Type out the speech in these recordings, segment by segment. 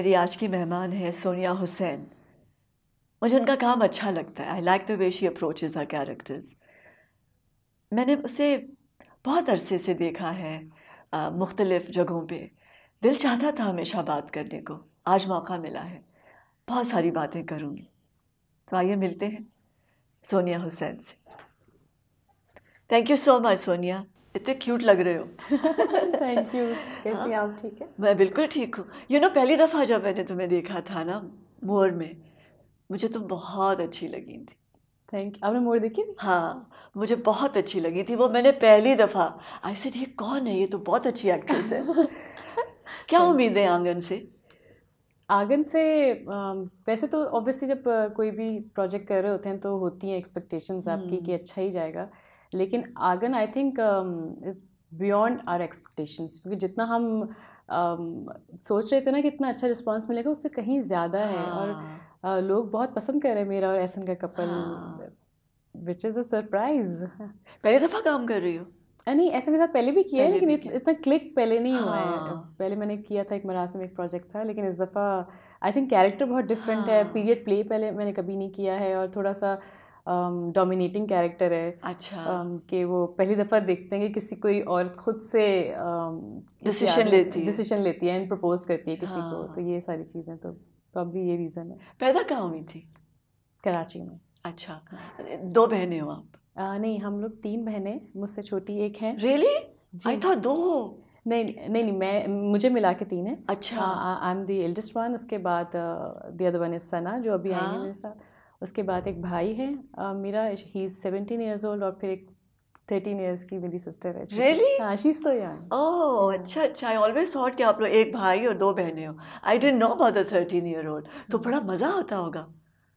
मेरी आज की मेहमान है सोनिया हुसैन मुझे उनका काम अच्छा लगता है I like the way she is are characters मैंने उसे बहुत अरसे से देखा है मुख्तलिफ़ जगहों पे दिल चाहता था हमेशा बात करने को आज मौका मिला है बहुत सारी बातें करूँगी तो आइए मिलते हैं सोनिया हुसैन से thank you so much Sonia इतने क्यूट लग रहे हो थैंक यू कैसी हाँ। आप ठीक है मैं बिल्कुल ठीक हूँ यू नो पहली दफ़ा जब मैंने तुम्हें देखा था ना मोर में मुझे तुम तो बहुत अच्छी लगी थी थैंक यू आपने मोर देखी हाँ मुझे बहुत अच्छी लगी थी वो मैंने पहली दफ़ा आई सेड ये कौन है ये तो बहुत अच्छी एक्ट्रेस है क्या उम्मीद है आंगन से आंगन से वैसे तो ऑब्वियसली जब कोई भी प्रोजेक्ट कर रहे होते हैं तो होती हैं एक्सपेक्टेशंस आपकी हम्म। कि अच्छा ही जाएगा लेकिन Aangan I think is beyond our expectations क्योंकि जितना हम um, सोच रहे थे ना कि इतना अच्छा रिस्पॉन्स मिलेगा उससे कहीं ज़्यादा है और हाँ। uh, लोग बहुत पसंद कर रहे हैं मेरा और एहसन का couple which is a surprise पहली दफ़ा काम कर रही हो नहीं ऐसे मेरे साथ पहले भी किया है लेकिन इतना क्लिक पहले नहीं हुआ है हाँ। पहले मैंने किया था एक मरासम एक प्रोजेक्ट था लेकिन इस दफ़ा आई थिंक कैरेक्टर बहुत डिफरेंट है पीरियड हाँ। प्ले पहले मैंने कभी नहीं किया है और थोड़ा सा डोमिनेटिंग um, कैरेक्टर है अच्छा um, कि वो पहली दफ़ा देखते हैं कि किसी कोई औरत खुद से डिसीजन um, लेती डिसीजन लेती है एंड प्रपोज करती है किसी हाँ। को तो ये सारी चीज़ें तो प्रॉब्ली ये रीज़न है पैदा कहाँ हुई थी कराची में अच्छा हाँ। दो बहनें हो आप आ, नहीं हम लोग तीन बहनें मुझसे छोटी एक हैं रियली जी था दो नहीं नहीं नहीं मैं मुझे मिला के तीन है अच्छा I am the eldest one उसके बाद the other one is Sana जो अभी हाँ. आई है मेरे साथ उसके बाद एक भाई है uh, मेरा ही इज़ सेवेंटीन ईयर्स ओल्ड और फिर एक थर्टीन ईयर्स की मेरी सिस्टर है रियली आशीष शी सो ओह अच्छा अच्छा आई ऑलवेज थॉट कि आप लोग एक भाई और दो बहनें हो I don't know about the thirteen year old तो बड़ा मज़ा आता होगा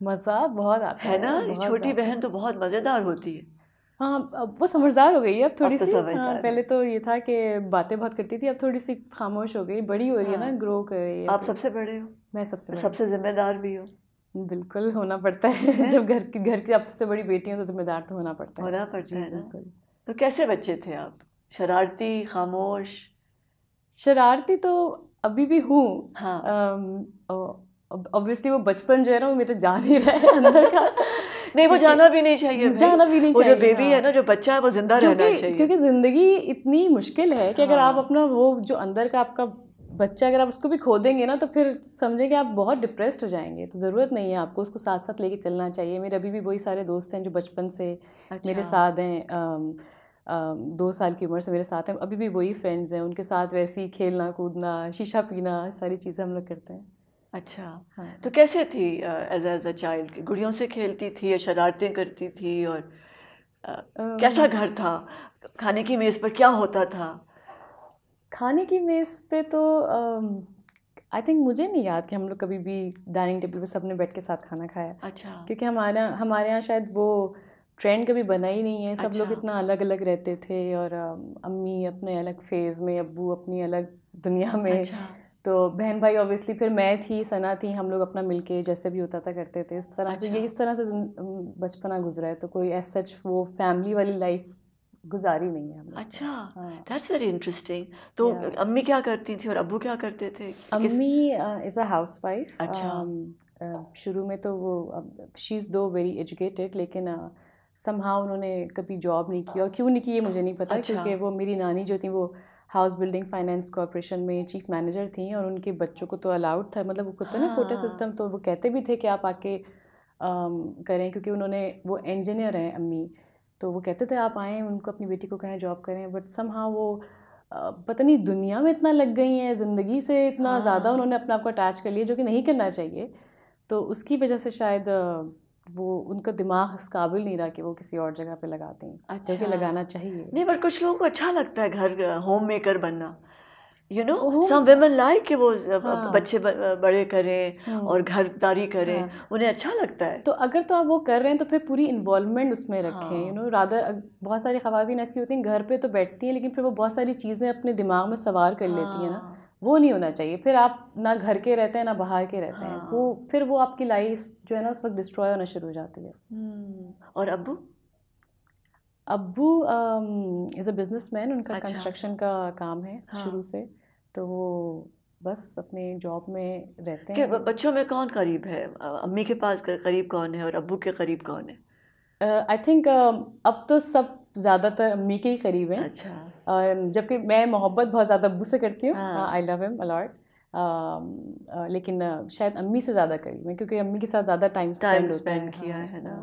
मज़ा बहुत आता है ना छोटी बहन तो बहुत मज़ेदार होती है हाँ अब वो समझदार हो गई है अब थोड़ी अब तो सी हाँ, पहले तो ये था कि बातें बहुत करती थी अब थोड़ी सी खामोश हो गई बड़ी हो रही हाँ। है ना ग्रो हाँ। कर रही है आप तो। सबसे बड़े हो मैं सबसे सबसे जिम्मेदार भी हूँ बिल्कुल होना पड़ता है है? जब घर की घर की सबसे बड़ी बेटी हैं तो जिम्मेदार तो होना पड़ता है होना पड़ता है बिल्कुल तो कैसे बच्चे थे आप शरारती खामोश शरारती तो अभी भी हूँ हाँ ऑब्वियसली वो बचपन जो है ना वो मेरा जान ही रहा है अंदर का नहीं वो जाना भी नहीं चाहिए जाना भी नहीं चाहिए जो बेबी है हाँ। ना जो बच्चा है वो जिंदा रहना चाहिए क्योंकि ज़िंदगी इतनी मुश्किल है कि अगर आप हाँ। अपना वो जो अंदर का आपका बच्चा अगर आप उसको भी खो देंगे ना तो फिर समझें कि आप बहुत डिप्रेस्ड हो जाएंगे तो ज़रूरत नहीं है आपको उसको साथ साथ लेके चलना चाहिए मेरे अभी भी वही सारे दोस्त हैं जो बचपन से अच्छा। मेरे साथ हैं दो साल की उम्र से मेरे साथ हैं अभी भी वही फ्रेंड्स हैं उनके साथ वैसे ही खेलना कूदना शीशा पीना सारी चीज़ें हम लोग करते हैं अच्छा हाँ तो कैसे थी एज एज अ चाइल्ड गुड़ियों से खेलती थी या शरारतें करती थी और कैसा घर था खाने की मेज़ पर क्या होता था खाने की मेज़ पे तो आई थिंक मुझे नहीं याद कि हम लोग कभी भी डाइनिंग टेबल पे सबने बैठ के साथ खाना खाया अच्छा क्योंकि हमारा हमारे यहाँ शायद वो ट्रेंड कभी बना ही नहीं है सब अच्छा। लोग इतना अलग अलग रहते थे और अम्मी अपने अलग फेज़ में अबू अपनी अलग दुनिया में अच्छा। तो बहन भाई ऑब्वियसली फिर मैं थी सना थी हम लोग अपना मिलके जैसे भी होता था करते थे इस तरह अच्छा। से ये इस तरह से बचपना गुजरा है तो कोई एज सच वो फैमिली वाली लाइफ गुजारी नहीं है हमने अच्छा दैट्स वेरी इंटरेस्टिंग तो yeah. अम्मी क्या करती थी और अबू क्या करते थे अम्मी इज़ अ हाउस वाइफ अच्छा um, शुरू में तो वो she is do very educated लेकिन समहा उन्होंने कभी जॉब नहीं की और क्यों नहीं की ये मुझे नहीं पता अच्छा. क्योंकि वो मेरी नानी जो थी वो हाउस बिल्डिंग फाइनेंस कॉरपोरेशन में चीफ मैनेजर थी और उनके बच्चों को तो अलाउड था मतलब वो होता हाँ। ना कोटा सिस्टम तो वो कहते भी थे कि आप आके करें क्योंकि उन्होंने वो इंजीनियर हैं अम्मी तो वो कहते थे आप आएँ उनको अपनी बेटी को कहें जॉब करें बट सम वो पता नहीं दुनिया में इतना लग गई हैं ज़िंदगी से इतना हाँ। ज़्यादा उन्होंने अपने आप को अटैच कर लिया जो कि नहीं करना चाहिए तो उसकी वजह से शायद वो उनका दिमाग इस काबिल नहीं रहा कि वो किसी और जगह पे लगाते हैं अच्छा। जो कि अच्छा। लगाना चाहिए नहीं पर कुछ लोगों को अच्छा लगता है घर होम मेकर बनना you know some women like कि वो हाँ. बच्चे बड़े करें हाँ। और घरदारी करें हाँ. उन्हें अच्छा लगता है तो अगर तो आप वो कर रहे हैं तो फिर पूरी इन्वॉलमेंट उसमें रखें यू नो रादर बहुत सारी खवातीन ऐसी होती हैं घर पे तो बैठती हैं लेकिन फिर वो बहुत सारी चीज़ें अपने दिमाग में सवार कर हाँ. लेती हैं ना हाँ। वो नहीं होना चाहिए फिर आप ना घर के रहते हैं ना बाहर के रहते हैं वो हाँ। फिर वो आपकी लाइफ जो है ना उस वक्त डिस्ट्रॉय होना शुरू हो जाती है हम्म, और अबू अबू एज अ मैन उनका कंस्ट्रक्शन अच्छा। का काम है हाँ। शुरू से तो वो बस अपने जॉब में रहते हैं बच्चों में कौन करीब है अम्मी के पास करीब कौन है और अबू के करीब कौन है आई uh, थिंक uh, अब तो सब ज़्यादातर अम्मी के ही करीब हैं अच्छा uh, जबकि मैं मोहब्बत बहुत ज़्यादा अबू से करती हूँ आई लव हिम अलॉट लेकिन शायद अम्मी से ज़्यादा करीब है क्योंकि अम्मी के साथ ज़्यादा टाइम स्पेंड किया हाँ, है ना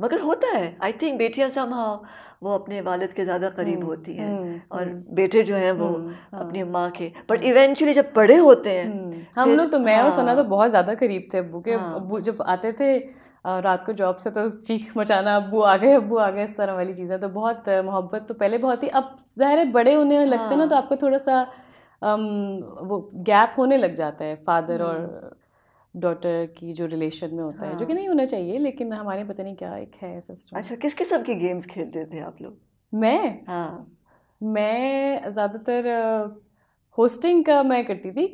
मगर होता है आई थिंक बेटियाँ समहाउ वो अपने वालद के ज़्यादा करीब हम्म, होती हैं हम्म, और हम्म। बेटे जो हैं वो हाँ। अपनी माँ के बट इवेंचुअली जब बड़े होते हैं हम लोग तो मैं और सना तो हाँ। बहुत ज़्यादा करीब थे अबू के हाँ। अबू जब आते थे रात को जॉब से तो चीख मचाना अबू आ गए अबू आ गए इस तरह वाली चीज़ें तो बहुत मोहब्बत तो पहले बहुत ही अब ज़ाहिर बड़े होने लगते हैं ना तो आपको थोड़ा सा वो गैप होने लग जाता है फादर और डॉटर की जो रिलेशन में होता हाँ। है जो कि हाँ। नहीं होना चाहिए लेकिन हमारे पता नहीं क्या एक है सिस्टम अच्छा किस किस्म के गेम्स खेलते थे आप लोग मैं हाँ मैं ज़्यादातर होस्टिंग का मैं करती थी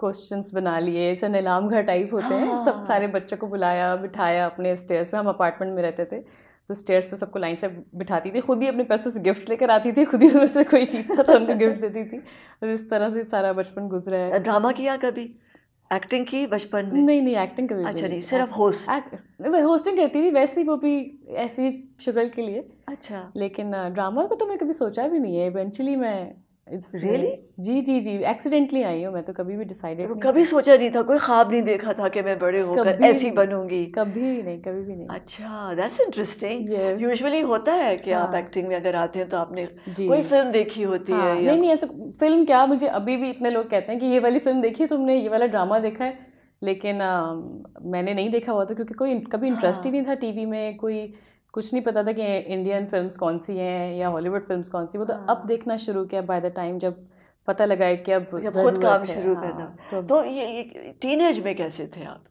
क्वेश्चंस बना लिए ऐसे नीलाम घर टाइप होते हाँ। हैं सब हाँ। सारे बच्चों को बुलाया बिठाया अपने स्टेयर्स में हम अपार्टमेंट में रहते थे तो स्टेयर्स पर सबको लाइन से बिठाती थी खुद ही अपने पैसों से गिफ्ट लेकर आती थी खुद ही उसमें से कोई चीज़ था तो उनको गिफ्ट देती थी और इस तरह से सारा बचपन गुजरा है ड्रामा किया कभी एक्टिंग की बचपन में नहीं नहीं एक्टिंग कभी अच्छा नहीं सिर्फ होस्ट मैं होस्टिंग करती थी वैसे ही वो भी ऐसी शुगर के लिए अच्छा लेकिन ड्रामा को तो मैं कभी सोचा भी नहीं है इवेंचुअली मैं इट्स रियली जी जी जी एक्सीडेंटली आई हूँ मैं तो कभी भी डिसाइडेड तो कभी सोचा नहीं था कोई ख्वाब नहीं देखा था कि मैं बड़े होकर ऐसी बनूंगी कभी भी नहीं कभी भी नहीं अच्छा दैट्स इंटरेस्टिंग यूजुअली होता है कि आप एक्टिंग हाँ। में अगर आते हैं तो आपने कोई फिल्म देखी होती है हाँ, नहीं नहीं ऐसा फिल्म क्या मुझे अभी भी इतने लोग कहते हैं कि ये वाली फिल्म देखी तुमने ये वाला ड्रामा देखा है लेकिन मैंने नहीं देखा हुआ था क्योंकि कोई कभी इंटरेस्ट ही हाँ। नहीं था टीवी में कोई कुछ नहीं पता था कि इंडियन फिल्म्स कौन सी हैं या हॉलीवुड फिल्म्स कौन सी वो तो हाँ। अब देखना शुरू किया बाय द टाइम जब पता लगा कि अब जब खुद काम शुरू हाँ, करना तो, तो ये, ये टीनेज में कैसे थे आप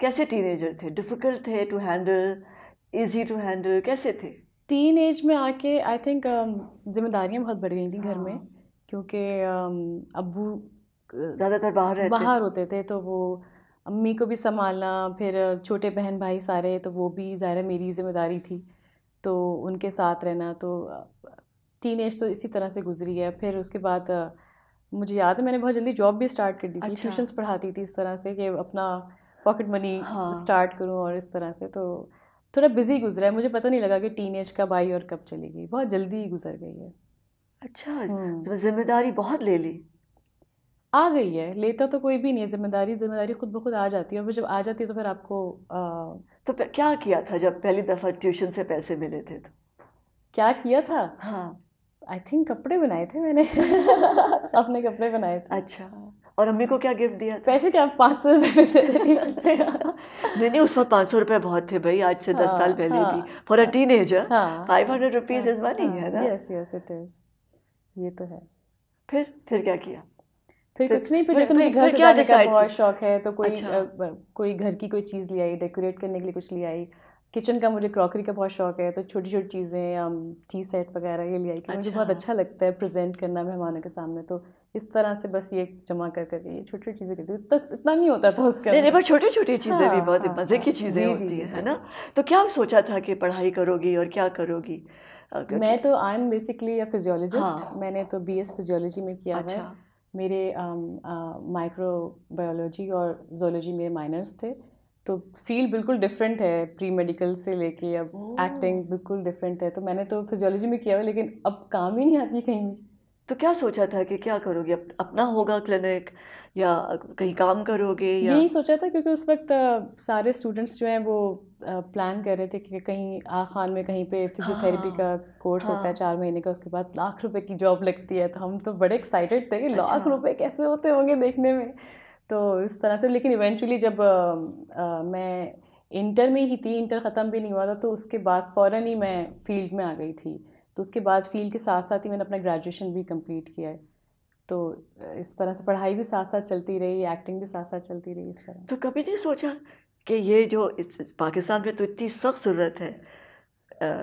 कैसे टीनेजर थे डिफ़िकल्ट थे to handle easy to handle कैसे थे टीन एज में आके आई थिंक um, जिम्मेदारियाँ बहुत बढ़ गई थी घर में हाँ। क्योंकि um, अबू ज़्यादातर बाहर बाहर होते थे तो वो अम्मी को भी संभालना फिर छोटे बहन भाई सारे तो वो भी ज़ाहिर मेरी जिम्मेदारी थी तो उनके साथ रहना तो टीन एज तो इसी तरह से गुजरी है फिर उसके बाद मुझे याद है मैंने बहुत जल्दी जॉब भी स्टार्ट कर दी थी अच्छा। ट्यूशन्स पढ़ाती थी इस तरह से कि अपना पॉकेट मनी हाँ। स्टार्ट करूँ और इस तरह से तो थोड़ा बिजी गुजरा है मुझे पता नहीं लगा कि टीन एज कब आई और कब चली गई बहुत जल्दी ही गुजर गई है अच्छा हम्म। जिम्मेदारी बहुत ले ली आ गई है लेता तो कोई भी नहीं है जिम्मेदारी जिम्मेदारी खुद ब खुद आ जाती है और जब आ जाती है तो फिर आपको आ... तो क्या किया था जब पहली दफ़ा ट्यूशन से पैसे मिले थे तो क्या किया था हाँ आई थिंक कपड़े बनाए थे मैंने अपने कपड़े बनाए थे अच्छा और अम्मी को क्या गिफ्ट दिया था? पैसे क्या पाँच सौ रुपये मिलते थे ट्यूशन से नहीं नहीं उस वक्त पाँच सौ रुपये बहुत थे भाई आज से दस हाँ, साल पहले भी for a teenager five hundred rupees is money है ना यस यस इट इज़ ये तो है फिर फिर क्या किया फिर कुछ नहीं फिर जैसे मुझे घर से जाने का बहुत शौक है तो कोई अच्छा। कोई घर की कोई चीज़ ले आई डेकोरेट करने के लिए कुछ ले आई किचन का मुझे क्रॉकरी का बहुत शौक है तो छोटी छोटी चीज़ें टी सेट वगैरह ये ले आई मुझे अच्छा। बहुत अच्छा लगता है प्रेजेंट करना मेहमानों के सामने तो इस तरह से बस ये जमा कर कर ये छोटी छोटी चीज़ें करती तो इतना नहीं होता था उसका नहीं पर छोटी छोटी चीज़ें भी हाँ, बहुत हाँ, मज़े हाँ। की चीज़ें होती है ना तो क्या सोचा था कि पढ़ाई करोगी और क्या करोगी मैं तो I am basically a physiologist मैंने तो बी एस फिजियोलॉजी में किया है अच्छा। मेरे माइक्रोबायोलॉजी um, uh, और जोलॉजी मेरे माइनर्स थे तो फील बिल्कुल डिफरेंट है प्री मेडिकल से लेके अब एक्टिंग बिल्कुल डिफरेंट है तो मैंने तो फिजियोलॉजी में किया हुआ लेकिन अब काम ही नहीं आती कहीं तो क्या सोचा था कि क्या करोगी अप, अपना होगा क्लिनिक या कहीं काम करोगे या यही सोचा था क्योंकि उस वक्त सारे स्टूडेंट्स जो हैं वो प्लान कर रहे थे कि कहीं आ खान में कहीं पे फिजियोथेरेपी हाँ। का कोर्स होता है हाँ। चार महीने का उसके बाद लाख रुपए की जॉब लगती है तो हम तो बड़े एक्साइटेड थे कि अच्छा। लाख रुपए कैसे होते होंगे देखने में तो इस तरह से लेकिन इवेंचुअली जब आ, आ, मैं इंटर में ही थी इंटर ख़त्म भी नहीं हुआ था तो उसके बाद फ़ौर ही मैं फील्ड में आ गई थी तो उसके बाद फील्ड के साथ साथ ही मैंने अपना ग्रेजुएशन भी कम्प्लीट किया है तो इस तरह से पढ़ाई भी साथ साथ चलती रही एक्टिंग भी साथ साथ चलती रही इस तरह तो कभी नहीं सोचा कि ये जो पाकिस्तान में तो इतनी सख्त ज़रूरत है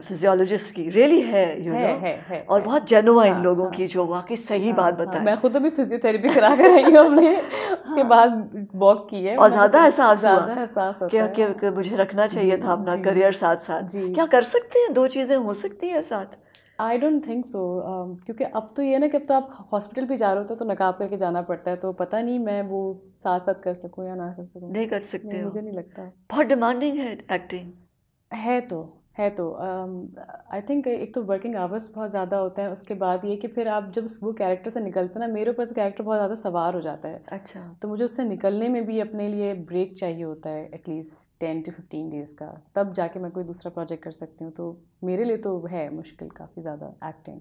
फिजियोलॉजिस्ट की रियली है यू नो और बहुत जेनुआ इन हाँ, लोगों हाँ। की जो वाकई सही हाँ, बात बताए मैं खुद भी फिजियोथेरेपी करा कर रही हूँ हमने उसके बाद वॉक की है और तो ज़्यादा एहसास ज़्यादा मुझे रखना चाहिए था अपना करियर साथ साथ क्या कर सकते हैं दो चीज़ें हो सकती हैं साथ आई डोंट थिंक सो क्योंकि अब तो ये ना कि अब तो आप हॉस्पिटल भी जा रहे होते तो नकाब करके जाना पड़ता है तो पता नहीं मैं वो साथ साथ कर सकूँ या ना कर सकूँ नहीं कर सकते नहीं, मुझे नहीं लगता बहुत डिमांडिंग है एक्टिंग है तो है तो आई थिंक एक तो वर्किंग आवर्स बहुत ज़्यादा होता है उसके बाद ये कि फिर आप जब वो कैरेक्टर से निकलते हैं ना मेरे ऊपर तो कैरेक्टर बहुत ज़्यादा सवार हो जाता है अच्छा तो मुझे उससे निकलने में भी अपने लिए ब्रेक चाहिए होता है at least ten to fifteen days का तब जाके मैं कोई दूसरा प्रोजेक्ट कर सकती हूँ तो मेरे लिए तो है मुश्किल काफ़ी ज़्यादा एक्टिंग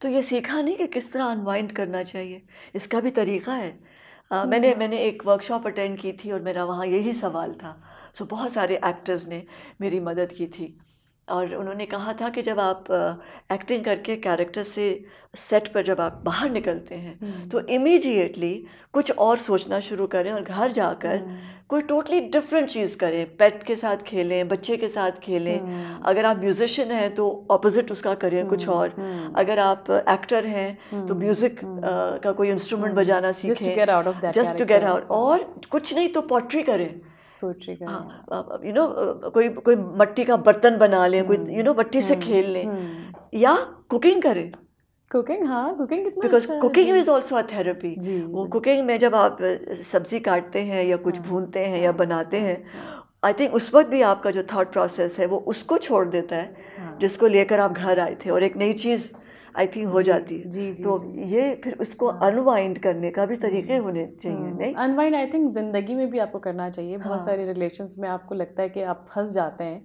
तो ये सीखा नहीं कि किस तरह अनवाइंड करना चाहिए इसका भी तरीका है आ, हम्म। मैंने मैंने एक वर्कशॉप अटेंड की थी और मेरा वहाँ यही सवाल था सो बहुत सारे एक्टर्स ने मेरी मदद की थी और उन्होंने कहा था कि जब आप एक्टिंग करके कैरेक्टर से सेट पर जब आप बाहर निकलते हैं हम्म। तो इमीडिएटली कुछ और सोचना शुरू करें और घर जाकर हम्म। कोई टोटली डिफरेंट चीज़ करें पेट के साथ खेलें बच्चे के साथ खेलें हम्म। अगर आप म्यूजिशियन हैं तो ऑपोजिट उसका करें कुछ और अगर आप एक्टर हैं तो म्यूज़िक का कोई इंस्ट्रूमेंट बजाना सीखें जस्ट टू गेट आउट और कुछ नहीं तो पोट्री करें पोट्री का यू नो कोई कोई मट्टी का बर्तन बना लें कोई यू हम्म, नो मट्टी से हम्म, खेल लें हम्म। या कुकिंग करें कुकिंग हाँ कुकिंग कितना because cooking is also a therapy वो कुकिंग में जब आप सब्जी काटते हैं या कुछ हाँ, भूनते हैं हाँ, या बनाते हाँ, हैं आई थिंक उस वक्त भी आपका जो थाट प्रोसेस है वो उसको छोड़ देता है जिसको लेकर आप घर आए थे और एक नई चीज़ आई थिंक हो जाती है जी जी तो जी. ये फिर उसको अनवाइंड हाँ। करने का भी तरीके हम्म। होने चाहिए नहीं अनवाइंड आई थिंक ज़िंदगी में भी आपको करना चाहिए बहुत हाँ। सारे रिलेशन में आपको लगता है कि आप फंस जाते हैं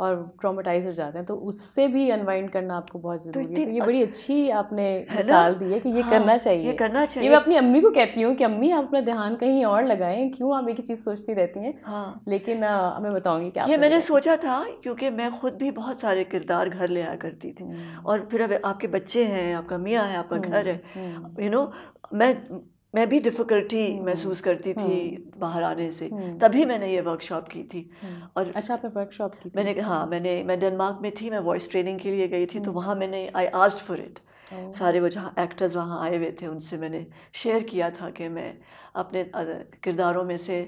और ट्रॉमेटाइज हो जाते हैं तो उससे भी अनवाइंड करना आपको बहुत ज़रूरी तो है तो ये बड़ी अच्छी आपने मिसाल दी है कि ये हाँ, करना चाहिए ये करना चाहिए ये मैं अपनी अम्मी को कहती हूँ कि अम्मी आप अपना ध्यान कहीं और लगाएं क्यों आप एक ही चीज़ सोचती रहती हैं हाँ लेकिन आ, मैं बताऊँगी क्या ये मैंने सोचा था क्योंकि मैं खुद भी बहुत सारे किरदार घर ले आया करती थी हम्म। और फिर अब आपके बच्चे हैं आपका मियाँ है आपका हम्म, घर है यू हम्म। नो मैं मैं भी डिफ़िकल्टी हम्म, महसूस करती थी हम्म। बाहर आने से हम्म। तभी मैंने ये वर्कशॉप की थी और अच्छा आपने वर्कशॉप की मैंने हाँ मैंने मैं डेनमार्क में थी मैं वॉइस ट्रेनिंग के लिए गई थी तो वहाँ मैंने आई आस्ट फॉर इट सारे वो जहाँ एक्टर्स वहाँ आए हुए थे उनसे मैंने शेयर किया था कि मैं अपने किरदारों में से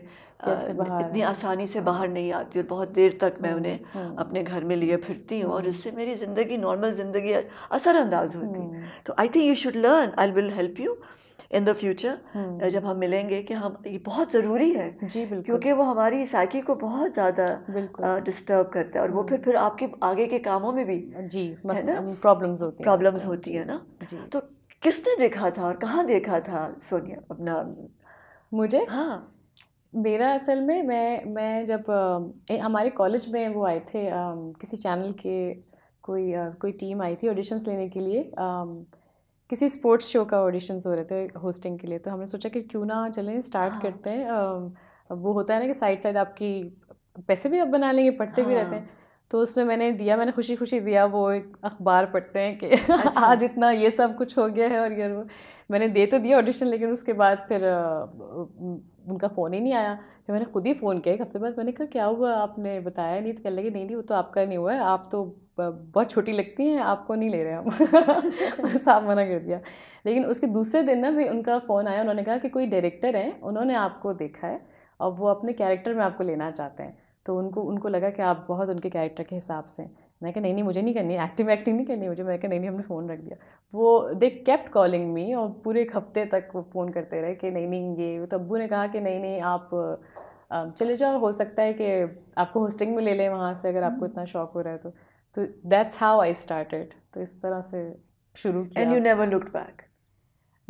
इतनी आसानी से हाँ। बाहर नहीं आती और बहुत देर तक मैं उन्हें अपने घर में लिए फिरती हूँ और इससे मेरी ज़िंदगी नॉर्मल ज़िंदगी असरानंदाज होती तो I think you should learn I will help you in the future जब हम मिलेंगे कि हम ये बहुत ज़रूरी है जी बिल्कुल क्योंकि वो हमारी साइकी को बहुत ज़्यादा डिस्टर्ब uh, करता है और वो फिर फिर आपके आगे के कामों में भी जी प्रॉब्लम्स होती प्रॉब्लम्स होती है ना जी तो किसने देखा था और कहाँ देखा था सोनिया अपना मुझे हाँ मेरा असल में मैं मैं जब ए, हमारे कॉलेज में वो आए थे आ, किसी चैनल के कोई आ, कोई टीम आई थी ऑडिशंस लेने के लिए आ, किसी स्पोर्ट्स शो का ऑडिशन हो रहे थे होस्टिंग के लिए तो हमने सोचा कि क्यों ना चलें स्टार्ट हाँ। करते हैं वो होता है ना कि साइड साइड आपकी पैसे भी आप बना लेंगे पढ़ते हाँ। भी रहते हैं हाँ। तो उसमें मैंने दिया मैंने खुशी खुशी दिया वो एक अखबार पढ़ते हैं कि अच्छा। आज इतना ये सब कुछ हो गया है और यार वो मैंने दे तो दिया ऑडिशन लेकिन उसके बाद फिर उनका फ़ोन ही नहीं आया फिर मैंने खुद ही फ़ोन किया एक हफ्ते बाद मैंने कहा क्या हुआ आपने बताया नहीं तो कह लगे नहीं नहीं वो तो आपका नहीं हुआ है आप तो बहुत छोटी लगती हैं आपको नहीं ले रहे हम साफ मना कर दिया लेकिन उसके दूसरे दिन ना भी उनका फ़ोन आया उन्होंने कहा कि कोई डायरेक्टर हैं उन्होंने आपको देखा है और वो अपने कैरेक्टर में आपको लेना चाहते हैं तो उनको उनको लगा कि आप बहुत उनके कैरेक्टर के हिसाब से मैं कहा नहीं नहीं मुझे नहीं करनी एक्टिंग एक्टिंग नहीं करनी मुझे मैं कहा नहीं नहीं हमने फ़ोन रख दिया वो दे केप्ट कॉलिंग मी और पूरे एक हफ्ते तक वो फ़ोन करते रहे कि नहीं नहीं ये तो अबू ने कहा कि नहीं नहीं आप चले जाओ हो सकता है कि आपको होस्टिंग में ले लें वहाँ से अगर आपको हम्म। इतना शौक हो रहा है तो तो दैट्स हाउ आई स्टार्टेड तो इस तरह से शुरू किया and you never look back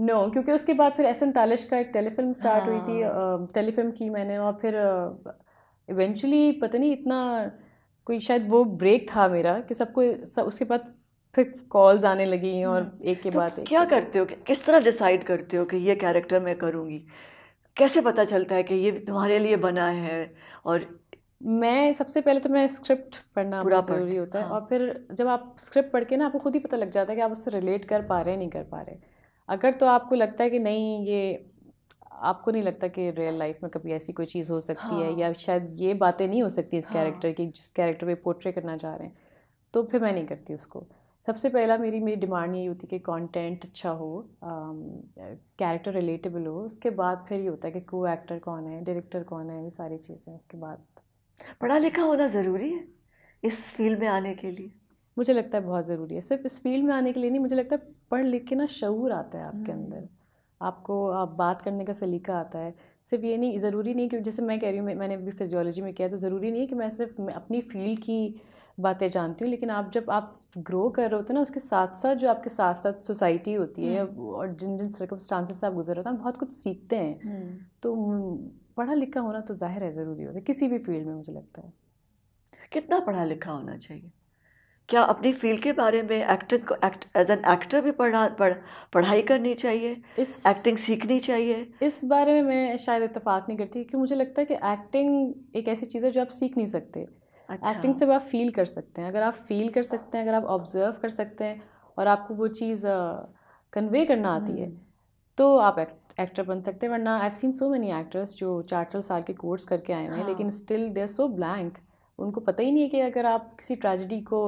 no क्योंकि उसके बाद फिर एस एन तालिश का एक टेलीफिल्म स्टार्ट हुई थी हाँ। टेलीफिल्म की मैंने और फिर इवेंचुअली पता नहीं इतना कोई शायद वो ब्रेक था मेरा कि सबको सब उसके बाद फिर कॉल्स आने लगी हम्म। और एक के तो बाद एक क्या करते हो कि किस तरह डिसाइड करते हो कि ये कैरेक्टर मैं करूँगी कैसे पता चलता है कि ये तुम्हारे लिए बना है और मैं सबसे पहले तो मैं स्क्रिप्ट पढ़ना पूरा ज़रूरी होता है हाँ। और फिर जब आप स्क्रिप्ट पढ़ के ना आपको खुद ही पता लग जाता है कि आप उससे रिलेट कर पा रहे हैं नहीं कर पा रहे अगर तो आपको लगता है कि नहीं ये आपको नहीं लगता कि रियल लाइफ में कभी ऐसी कोई चीज़ हो सकती हाँ। है या शायद ये बातें नहीं हो सकती इस हाँ। कैरेक्टर की जिस कैरेक्टर पे पोर्ट्रे करना चाह रहे हैं तो फिर मैं नहीं करती उसको सबसे पहला मेरी मेरी डिमांड यही होती कि कंटेंट अच्छा हो कैरेक्टर रिलेटेबल हो उसके बाद फिर ये होता है कि को एक्टर कौन है डायरेक्टर कौन है ये सारी चीज़ें उसके बाद पढ़ा लिखा होना ज़रूरी है इस फील्ड में आने के लिए मुझे लगता है बहुत ज़रूरी है सिर्फ इस फील्ड में आने के लिए नहीं मुझे लगता है पढ़ लिख के ना शूर आता है आपके हम्म। अंदर आपको आप बात करने का सलीका आता है सिर्फ ये नहीं ज़रूरी नहीं कि जैसे मैं कह रही हूँ मैंने अभी फिजियोलॉजी में किया तो ज़रूरी नहीं है कि मैं सिर्फ अपनी फील्ड की बातें जानती हूँ लेकिन आप जब आप ग्रो कर रहे होते हैं ना उसके साथ साथ जो आपके साथ साथ सोसाइटी होती है हम्म। और जिन जिन सर्कमस्टांसेस से आप गुजर रहे होते हैं बहुत कुछ सीखते हैं हम्म। तो पढ़ा लिखा होना तो जाहिर है ज़रूरी होता है किसी भी फील्ड में मुझे लगता है कितना पढ़ा लिखा होना चाहिए क्या अपनी फील्ड के बारे में एक्टिंग को एक्ट एज एन एक्टर भी पढ़ा पढ़ पढ़ाई करनी चाहिए इस एक्टिंग सीखनी चाहिए इस बारे में मैं शायद इतफाक नहीं करती क्योंकि मुझे लगता है कि एक्टिंग एक ऐसी चीज़ है जो आप सीख नहीं सकते अच्छा। एक्टिंग से आप फील कर सकते हैं अगर आप फील कर सकते हैं अगर आप ऑब्जर्व कर सकते हैं और आपको वो चीज़ कन्वे करना आती है हम्म। तो आप एक्टर बन सकते हैं वरना I seen so many actors जो चार चार साल के कोर्स करके आए हुए हैं हाँ। लेकिन still they are so blank उनको पता ही नहीं है कि अगर आप किसी ट्रेजिडी को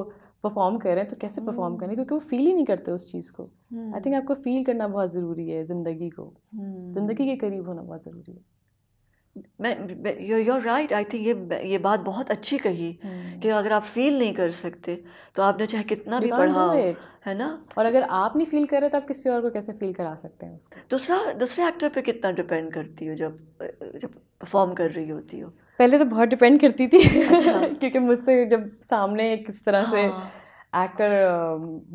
परफॉर्म कर रहे हैं तो कैसे परफॉर्म हम्म। करें क्योंकि वो फील ही नहीं करते उस चीज़ को आई थिंक हम्म। आपको फील करना बहुत ज़रूरी है ज़िंदगी को हम्म। ज़िंदगी के करीब होना बहुत ज़रूरी है मैं योर राइट आई थिंक ये ये बात बहुत अच्छी कही कि अगर आप फील नहीं कर सकते तो आपने चाहे कितना भी पढ़ा हो है ना और अगर आप नहीं फील कर रहे तो आप किसी और को कैसे फील करा सकते हैं उसको दूसरा दूसरे एक्टर पे कितना डिपेंड करती हो जब जब परफॉर्म कर रही होती हो पहले तो बहुत डिपेंड करती थी अच्छा। क्योंकि मुझसे जब सामने किस तरह हाँ। से एक्टर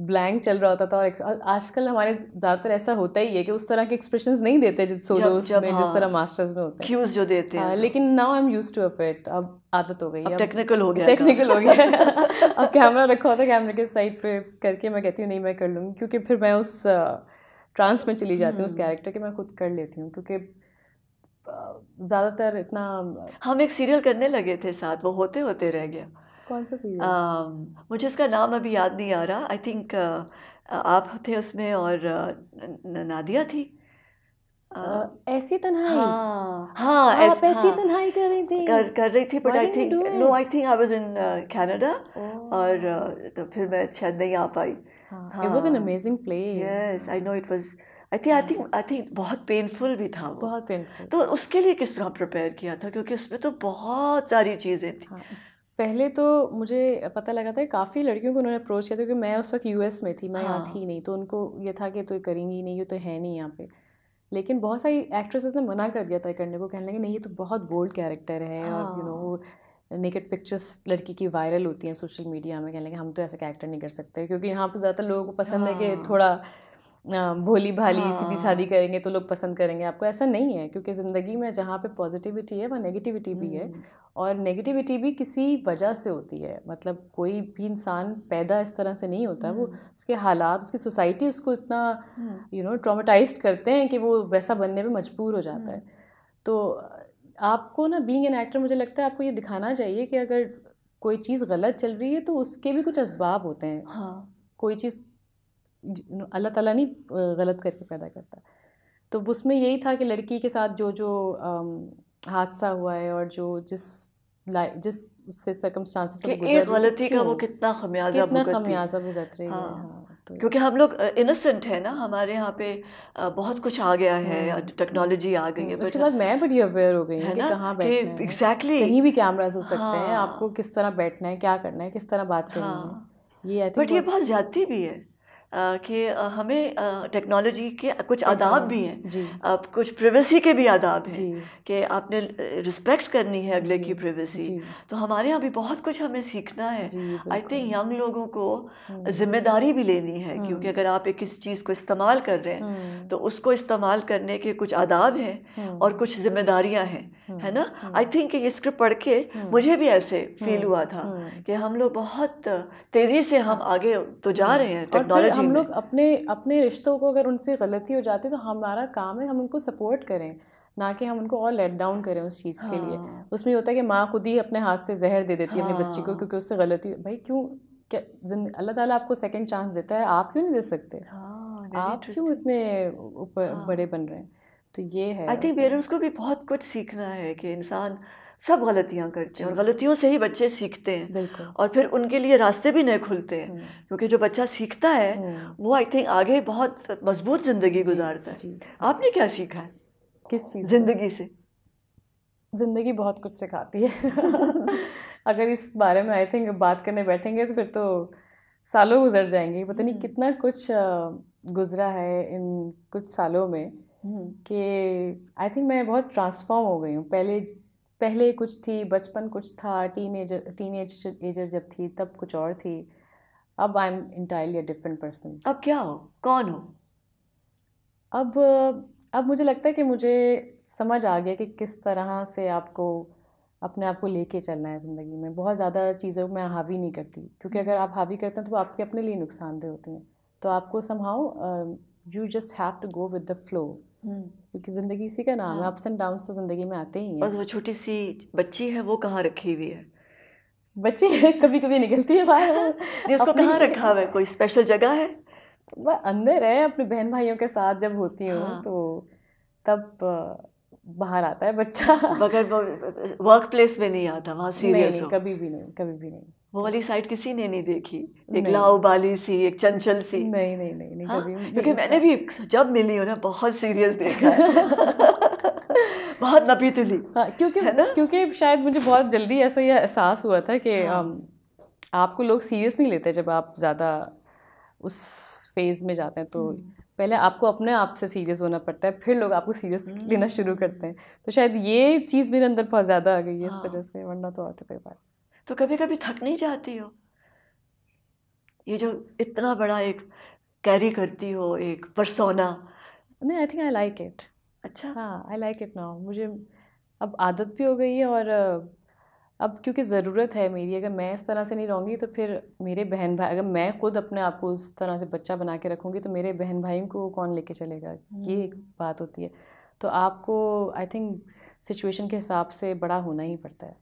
ब्लैंक चल रहा होता था और आजकल हमारे ज़्यादातर ऐसा होता ही है कि उस तरह के एक्सप्रेशंस नहीं देते जिस सोलोस में जिस हाँ। तरह मास्टर्स में होते हैं जो देते हैं हाँ, तो। लेकिन now I am use to of it अब आदत हो गई है टेक्निकल हो गया टेक्निकल हो गया अब कैमरा रखा होता है कैमरे के साइड पे करके मैं कहती हूँ नहीं मैं कर लूँगी क्योंकि फिर मैं उस ट्रांस में चली जाती हूँ उस कैरेक्टर हम्म। के मैं खुद कर लेती हूँ क्योंकि ज़्यादातर इतना हम एक सीरियल करने लगे थे साथ वो होते होते रह गया कौन सा सीरियल uh, मुझे इसका नाम अभी याद नहीं आ रहा आई थिंक uh, आप थे उसमें और uh, नादिया थी ऐसी तन्हाई हाँ, हाँ आप ऐसी हाँ। तन्हाई कर रही थी कर कर रही थी but I think no I think I was in Canada और तो फिर मैं शायद नहीं आ पाई it was an amazing play yes I know it was I think I think I think बहुत पेनफुल भी था वो बहुत पेनफुल तो उसके लिए किस तरह प्रिपेयर किया था क्योंकि उसमें तो बहुत सारी चीज़ें थी हाँ, पहले तो मुझे पता लगा था काफ़ी लड़कियों को उन्होंने अप्रोच किया था क्योंकि मैं उस वक्त यू में थी मैं यहाँ हाँ। थी नहीं तो उनको ये था कि तो ये करेंगी नहीं ये तो है नहीं यहाँ पे लेकिन बहुत सारी एक्ट्रेसेस ने मना कर दिया था करने को कहने लगे नहीं ये तो बहुत बोल्ड कैरेक्टर है हाँ। और यू नो वो नेकेड पिक्चर्स लड़की की वायरल होती हैं सोशल मीडिया में कहने लगे हम तो ऐसा कैरेक्टर नहीं कर सकते क्योंकि यहाँ पर ज़्यादातर लोगों को पसंद हाँ। है कि हाँ। थोड़ा भोली भाली हाँ। सीधी भी शादी हाँ। करेंगे तो लोग पसंद करेंगे आपको ऐसा नहीं है क्योंकि ज़िंदगी में जहाँ पे पॉजिटिविटी है वहाँ नेगेटिविटी भी है हम्म। और नेगेटिविटी भी किसी वजह से होती है मतलब कोई भी इंसान पैदा इस तरह से नहीं होता वो हम्म। उसके हालात उसकी सोसाइटी उसको इतना यू नो ट्रामेटाइज करते हैं कि वो वैसा बनने में मजबूर हो जाता है हम्म। तो आपको ना बींग एन एक्टर मुझे लगता है आपको ये दिखाना चाहिए कि अगर कोई चीज़ गलत चल रही है तो उसके भी कुछ इसबाब होते हैं हाँ कोई चीज़ अल्लाह ताला नहीं गलत करके पैदा करता तो उसमें यही था कि लड़की के साथ जो जो हादसा हुआ है और जो जिस जिस उससे सरकमस्टांसेस से गुजर गलती का वो कितना खमियाजा कितना खमियाजा भुगत रही है हाँ।, हाँ तो क्योंकि हम लोग इनोसेंट है ना हमारे यहाँ पे बहुत कुछ आ गया है टेक्नोलॉजी हम्म, आ गई हम्म, है तो उसके बाद मैं बड़ी अवेयर हो गई है ना कहाँ बैठना एग्जैक्टली कहीं भी कैमराज हो सकते हैं हाँ। आपको किस तरह बैठना है क्या करना है किस तरह बात करनी है हाँ। ये बट ये बहुत ज्यादा भी है कि हमें टेक्नोलॉजी के कुछ आदाब हाँ, भी हैं कुछ प्रिवेसी के भी आदाब हैं कि आपने रिस्पेक्ट करनी है अगले की प्रिवेसी तो हमारे यहाँ भी बहुत कुछ हमें सीखना है आई थिंक यंग लोगों को हम्म। जिम्मेदारी भी लेनी है हम्म। क्योंकि अगर आप एक किसी चीज़ को इस्तेमाल कर रहे हैं हम्म। तो उसको इस्तेमाल करने के कुछ आदाब हैं और कुछ जिम्मेदारियाँ हैं है ना आई थिंक ये स्क्रिप्ट पढ़ के मुझे भी ऐसे फील हुआ था कि हम लोग बहुत तेज़ी से हम आगे तो जा रहे हैं टेक्नोलॉजी हम लोग अपने अपने रिश्तों को अगर उनसे गलती हो जाती है तो हमारा काम है हम उनको सपोर्ट करें ना कि हम उनको और लेट डाउन करें उस चीज़ हाँ। के लिए हाँ। उसमें होता है कि माँ खुद ही अपने हाथ से जहर दे देती है हाँ। अपने बच्ची को क्योंकि उससे गलती भाई क्यों क्या अल्लाह ताला आपको सेकंड चांस देता है आप क्यों नहीं दे सकते हाँ, आप क्यों इतने ऊपर हाँ। बड़े बन रहे हैं तो ये है आई थिंक पेरेंट्स को भी बहुत कुछ सीखना है कि इंसान सब गलतियाँ करते हैं और हम्म। गलतियों से ही बच्चे सीखते हैं और फिर उनके लिए रास्ते भी नए खुलते हैं हम्म। क्योंकि जो बच्चा सीखता है हम्म। वो आई थिंक आगे बहुत मजबूत ज़िंदगी गुजारता है आपने क्या सीखा है किस ज़िंदगी से ज़िंदगी बहुत कुछ सिखाती है अगर इस बारे में आई थिंक बात करने बैठेंगे तो फिर तो सालों गुजर जाएंगे पता नहीं कितना कुछ गुजरा है इन कुछ सालों में कि आई थिंक मैं बहुत ट्रांसफॉर्म हो गई हूँ पहले पहले कुछ थी बचपन कुछ था टीन एजर टीन एजर जब थी तब कुछ और थी अब I am entirely different person अब क्या हो कौन हो अब अब मुझे लगता है कि मुझे समझ आ गया कि किस तरह से आपको अपने आप को लेके चलना है ज़िंदगी में बहुत ज़्यादा चीज़ों में हावी नहीं करती क्योंकि हम्म। अगर आप हावी करते हैं तो वो आपके अपने लिए नुकसानदेह होते हैं तो आपको somehow you just have to go with the flow क्योंकि ज़िंदगी इसी का नाम है अप्स एंड डाउन तो ज़िंदगी में आते ही हैं और वो छोटी सी बच्ची है वो कहाँ रखी हुई है बच्ची है कभी कभी निकलती है बाहर उसको कहाँ रखा हुआ है कोई स्पेशल जगह है वह अंदर है अपने बहन भाइयों के साथ जब होती हूँ हाँ। तो तब बाहर आता है बच्चा मगर वर्क प्लेस में नहीं आता वहाँ सीरियस नहीं, नहीं, कभी भी नहीं कभी भी नहीं वो वाली साइड किसी ने नहीं देखी एक लाओबाली सी एक चंचल सी नहीं नहीं नहीं नहीं हाँ? कभी क्योंकि मैंने भी जब मिली हूँ ना बहुत सीरियस देखा है बहुत नपी तुली हाँ, क्योंकि है ना क्योंकि शायद मुझे बहुत जल्दी ऐसा यह एहसास हुआ था कि हाँ। आपको लोग सीरियस नहीं लेते जब आप ज़्यादा उस फेज़ में जाते हैं तो हम्म। पहले आपको अपने आप से सीरियस होना पड़ता है फिर लोग आपको सीरियस लेना हम्म। शुरू करते हैं तो शायद ये चीज़ मेरे अंदर बहुत ज़्यादा आ गई है इस हाँ। वजह से वरना तो और तो बात तो कभी कभी थक नहीं जाती हो ये जो इतना बड़ा एक कैरी करती हो एक परसोना नहीं I think I like it अच्छा हाँ आई लाइक इट नाउ मुझे अब आदत भी हो गई है और अब क्योंकि ज़रूरत है मेरी अगर मैं इस तरह से नहीं रहूँगी तो फिर मेरे बहन भाई अगर मैं खुद अपने आप को उस तरह से बच्चा बना के रखूँगी तो मेरे बहन भाइयों को कौन लेके चलेगा ये एक हम्म। बात होती है तो आपको आई थिंक सिचुएशन के हिसाब से बड़ा होना ही पड़ता है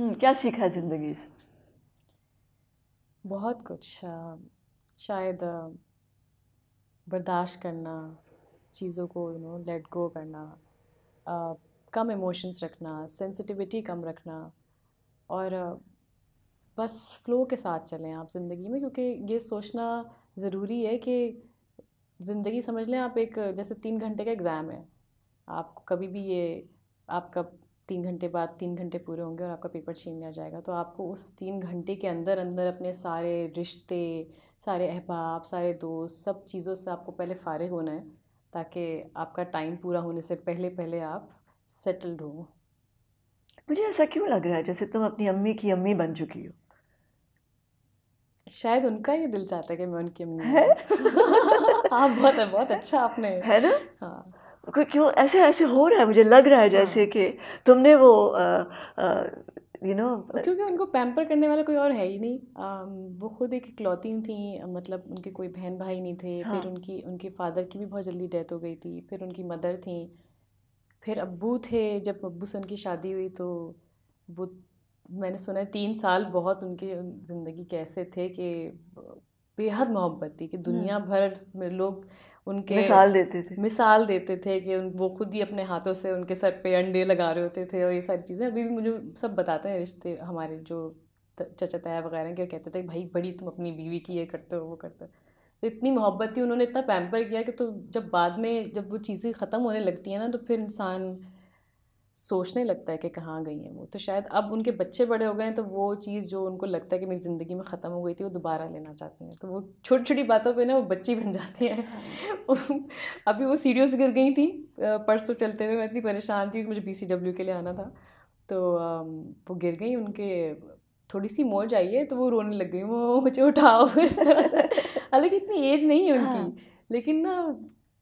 हम्म, क्या सीखा है ज़िंदगी से बहुत कुछ शायद बर्दाश्त करना चीज़ों को यू नो लेट गो करना कम इमोशंस रखना सेंसिटिविटी कम रखना और बस फ्लो के साथ चलें आप ज़िंदगी में क्योंकि ये सोचना ज़रूरी है कि ज़िंदगी समझ लें आप एक जैसे तीन घंटे का एग्ज़ाम है आप कभी भी ये आपका तीन घंटे बाद तीन घंटे पूरे होंगे और आपका पेपर छीन लिया जाएगा तो आपको उस तीन घंटे के अंदर अंदर अपने सारे रिश्ते सारे अहबाब सारे दोस्त सब चीज़ों से आपको पहले फ़ारिग होना है ताकि आपका टाइम पूरा होने से पहले पहले आप सेटल्ड हो मुझे ऐसा क्यों लग रहा है जैसे तुम अपनी अम्मी की अम्मी बन चुकी हो शायद उनका ये दिल चाहता है कि मैं उनकी अम्मी आप हाँ, बहुत बहुत अच्छा आपने है ना हाँ क्यों ऐसे ऐसे हो रहा है मुझे लग रहा है हाँ। जैसे कि तुमने वो यू नो क्योंकि उनको पैम्पर करने वाला कोई और है ही नहीं वो खुद एक इकलौती थी मतलब उनके कोई बहन भाई नहीं थे फिर हाँ। उनकी उनके फादर की भी बहुत जल्दी डेथ हो गई थी फिर उनकी मदर थी फिर अब्बू थे जब अब्बू से उनकी शादी हुई तो वो मैंने सुना है तीन साल बहुत उनके ज़िंदगी कैसे थे कि बेहद मोहब्बत थी कि हाँ। दुनिया भर में लोग उनके मिसाल देते थे मिसाल देते थे कि उन वो खुद ही अपने हाथों से उनके सर पे अंडे लगा रहे होते थे और ये सारी चीज़ें अभी भी मुझे सब बताते हैं रिश्ते हमारे जो चचा ताया वगैरह के कहते थे भाई बड़ी तुम अपनी बीवी की ये करते हो वो करते हो तो इतनी मोहब्बत थी उन्होंने इतना पैम्पर किया कि तो जब बाद में जब वो चीज़ें ख़त्म होने लगती हैं ना तो फिर इंसान सोचने लगता है कि कहाँ गई हैं वो तो शायद अब उनके बच्चे बड़े हो गए हैं तो वो चीज़ जो उनको लगता है कि मेरी ज़िंदगी में ख़त्म हो गई थी वो दोबारा लेना चाहती हैं तो वो छोटी छोटी बातों पे ना वो बच्ची बन जाती हैं अभी वो सीढ़ियों से गिर गई थी परसों चलते हुए मैं इतनी परेशान थी कि मुझे बी के लिए आना था तो वो गिर गई उनके थोड़ी सी मोज आई है तो वो रोने लग गई वो मुझे उठाओ इस तरह से हालांकि इतनी एज नहीं है उनकी हाँ। लेकिन ना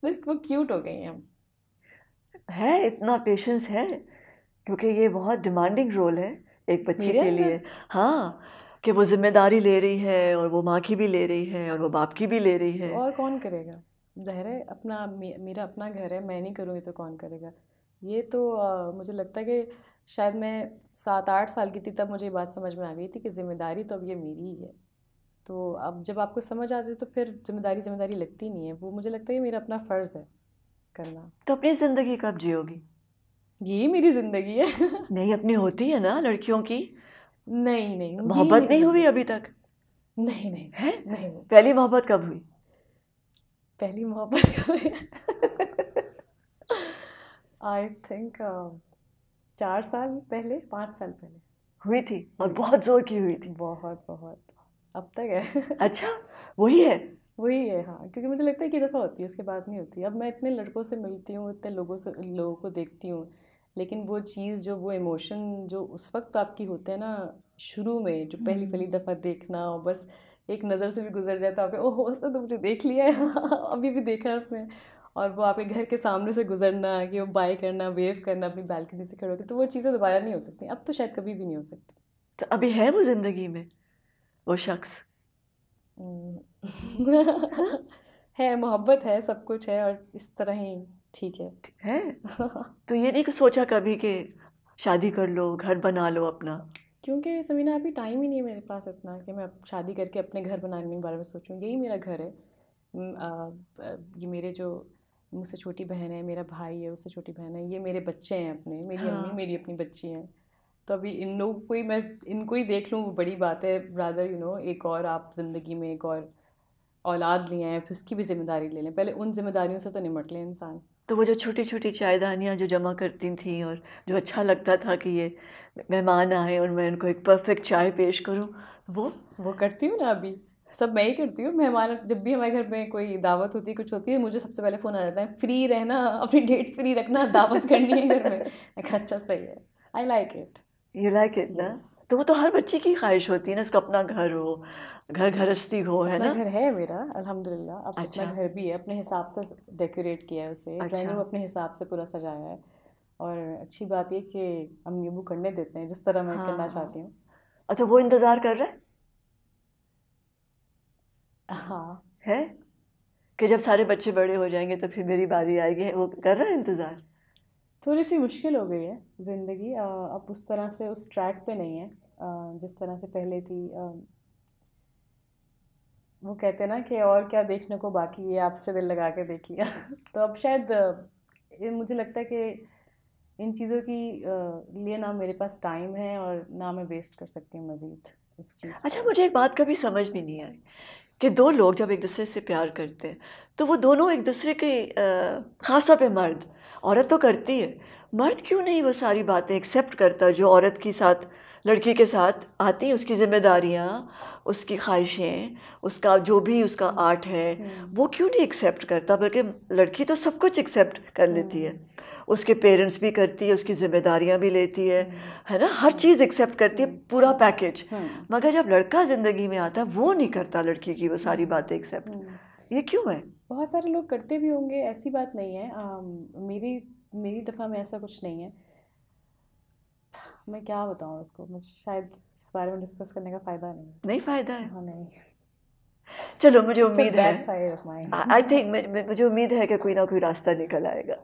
बस वो क्यूट हो गई हैं है इतना पेशेंस है क्योंकि ये बहुत डिमांडिंग रोल है एक बच्ची के लिए हाँ कि वो जिम्मेदारी ले रही है और वो माँ की भी ले रही है और वो बाप की भी ले रही है और कौन करेगा जहर है अपना मेरा अपना घर है मैं नहीं करूँगी तो कौन करेगा ये तो आ, मुझे लगता है कि शायद मैं सात आठ साल की थी तब मुझे ये बात समझ में आ गई थी कि जिम्मेदारी तो अब ये मेरी ही है तो अब जब आपको समझ आ जाए तो फिर जिम्मेदारी जिम्मेदारी लगती नहीं है वो मुझे लगता है ये मेरा अपना फ़र्ज़ है करना तो अपनी ज़िंदगी कब जियोगी ये मेरी ज़िंदगी है नहीं अपनी होती है ना लड़कियों की नहीं नहीं मोहब्बत नहीं हुई अभी तक नहीं नहीं है नहीं पहली मोहब्बत कब हुई पहली मोहब्बत आई थिंक uh, चार साल पहले पाँच साल पहले हुई थी और बहुत जोर की हुई थी बहुत बहुत अब तक है अच्छा वही है वही है हाँ क्योंकि मुझे लगता है कि दफ़ा होती है उसके बाद नहीं होती अब मैं इतने लड़कों से मिलती हूँ इतने लोगों से लोगों को देखती हूँ लेकिन वो चीज़ जो वो इमोशन जो उस वक्त आपकी होते हैं ना शुरू में जो पहली पहली हम्म। दफ़ा देखना और बस एक नज़र से भी गुजर जाता तो है ओह उसने तो मुझे देख लिया है अभी भी देखा है उसने और वो आपके घर के सामने से गुजरना कि वो बाय करना वेव करना अपनी बालकनी से खड़े होकर तो वो चीज़ें दोबारा नहीं हो सकती अब तो शायद कभी भी नहीं हो सकती तो अभी है वो ज़िंदगी में वो शख्स है मोहब्बत है सब कुछ है और इस तरह ही ठीक है है तो ये नहीं सोचा कभी कि शादी कर लो घर बना लो अपना क्योंकि समीना अभी टाइम ही नहीं है मेरे पास इतना कि मैं शादी करके अपने घर बनाने के बारे में सोचूं यही मेरा घर है ये मेरे जो मुझसे छोटी बहन है मेरा भाई है उससे छोटी बहन है ये मेरे बच्चे हैं अपने मेरी हाँ। अम्मी मेरी अपनी बच्ची हैं तो अभी इन लोग को ही मैं इनको ही देख लूँ वो बड़ी बात है ब्रादर यू नो एक और आप ज़िंदगी में एक और औलाद लिए हैं फिर उसकी भी जिम्मेदारी ले लें पहले उन जिम्मेदारियों से तो निमट लें इंसान तो वो जो छोटी छोटी चायदानियाँ जो जमा करती थी और जो अच्छा लगता था कि ये मेहमान आए और मैं उनको एक परफेक्ट चाय पेश करूँ वो वो करती हूँ ना अभी सब मैं ही करती हूँ मेहमान जब भी हमारे घर में कोई दावत होती है कुछ होती है मुझे सबसे पहले फ़ोन आ जाता है फ्री रहना अपनी डेट्स फ्री रखना दावत करनी है घर में अच्छा सही है I like it you like it ना तो वो तो हर बच्चे की ख्वाहिश होती है ना उसका अपना घर हो घर घरस्ती हो है ना घर है मेरा अल्हम्दुलिल्लाह अब अच्छा। अपना घर भी है अपने हिसाब से डेकोरेट किया है उसे अच्छा। ड्राइंग अपने हिसाब से पूरा सजाया है और अच्छी बात ये कि अम्मी अबू करने देते हैं जिस तरह मैं हाँ। करना चाहती हूँ अच्छा वो इंतज़ार कर रहे हैं हाँ है कि जब सारे बच्चे बड़े हो जाएंगे तो फिर मेरी बारी आएगी वो कर रहे हैं इंतज़ार थोड़ी सी मुश्किल हो गई है ज़िंदगी अब उस तरह से उस ट्रैक पे नहीं है जिस तरह से पहले थी वो कहते हैं ना कि और क्या देखने को बाकी है आपसे दिल लगा के देख लिया तो अब शायद ये मुझे लगता है कि इन चीज़ों की लिए ना मेरे पास टाइम है और ना मैं वेस्ट कर सकती हूँ मज़ीद इस चीज़ अच्छा मुझे एक बात कभी समझ भी नहीं आई कि दो लोग जब एक दूसरे से प्यार करते हैं तो वो दोनों एक दूसरे के ख़ासतौर पर मर्द औरत तो करती है मर्द क्यों नहीं वो सारी बातें एक्सेप्ट करता जो औरत के साथ लड़की के साथ आती हैं उसकी जिम्मेदारियाँ उसकी ख्वाहिशें उसका जो भी उसका आर्ट है हम्म। वो क्यों नहीं एक्सेप्ट करता बल्कि लड़की तो सब कुछ एक्सेप्ट कर लेती है हम्म। उसके पेरेंट्स भी करती है उसकी ज़िम्मेदारियाँ भी लेती है हम्म। है ना हर चीज़ एक्सेप्ट करती है पूरा पैकेज मगर जब लड़का ज़िंदगी में आता है वो नहीं करता लड़की की वो सारी बातें एक्सेप्ट ये क्यों है बहुत सारे लोग करते भी होंगे ऐसी बात नहीं है आ, मेरी मेरी दफ़ा में ऐसा कुछ नहीं है मैं क्या बताऊँ उसको मुझे शायद इस बारे में डिस्कस करने का फ़ायदा नहीं नहीं फ़ायदा है हाँ नहीं चलो मुझे उम्मीद है आई थिंक मुझे उम्मीद है कि कोई ना कोई रास्ता निकल आएगा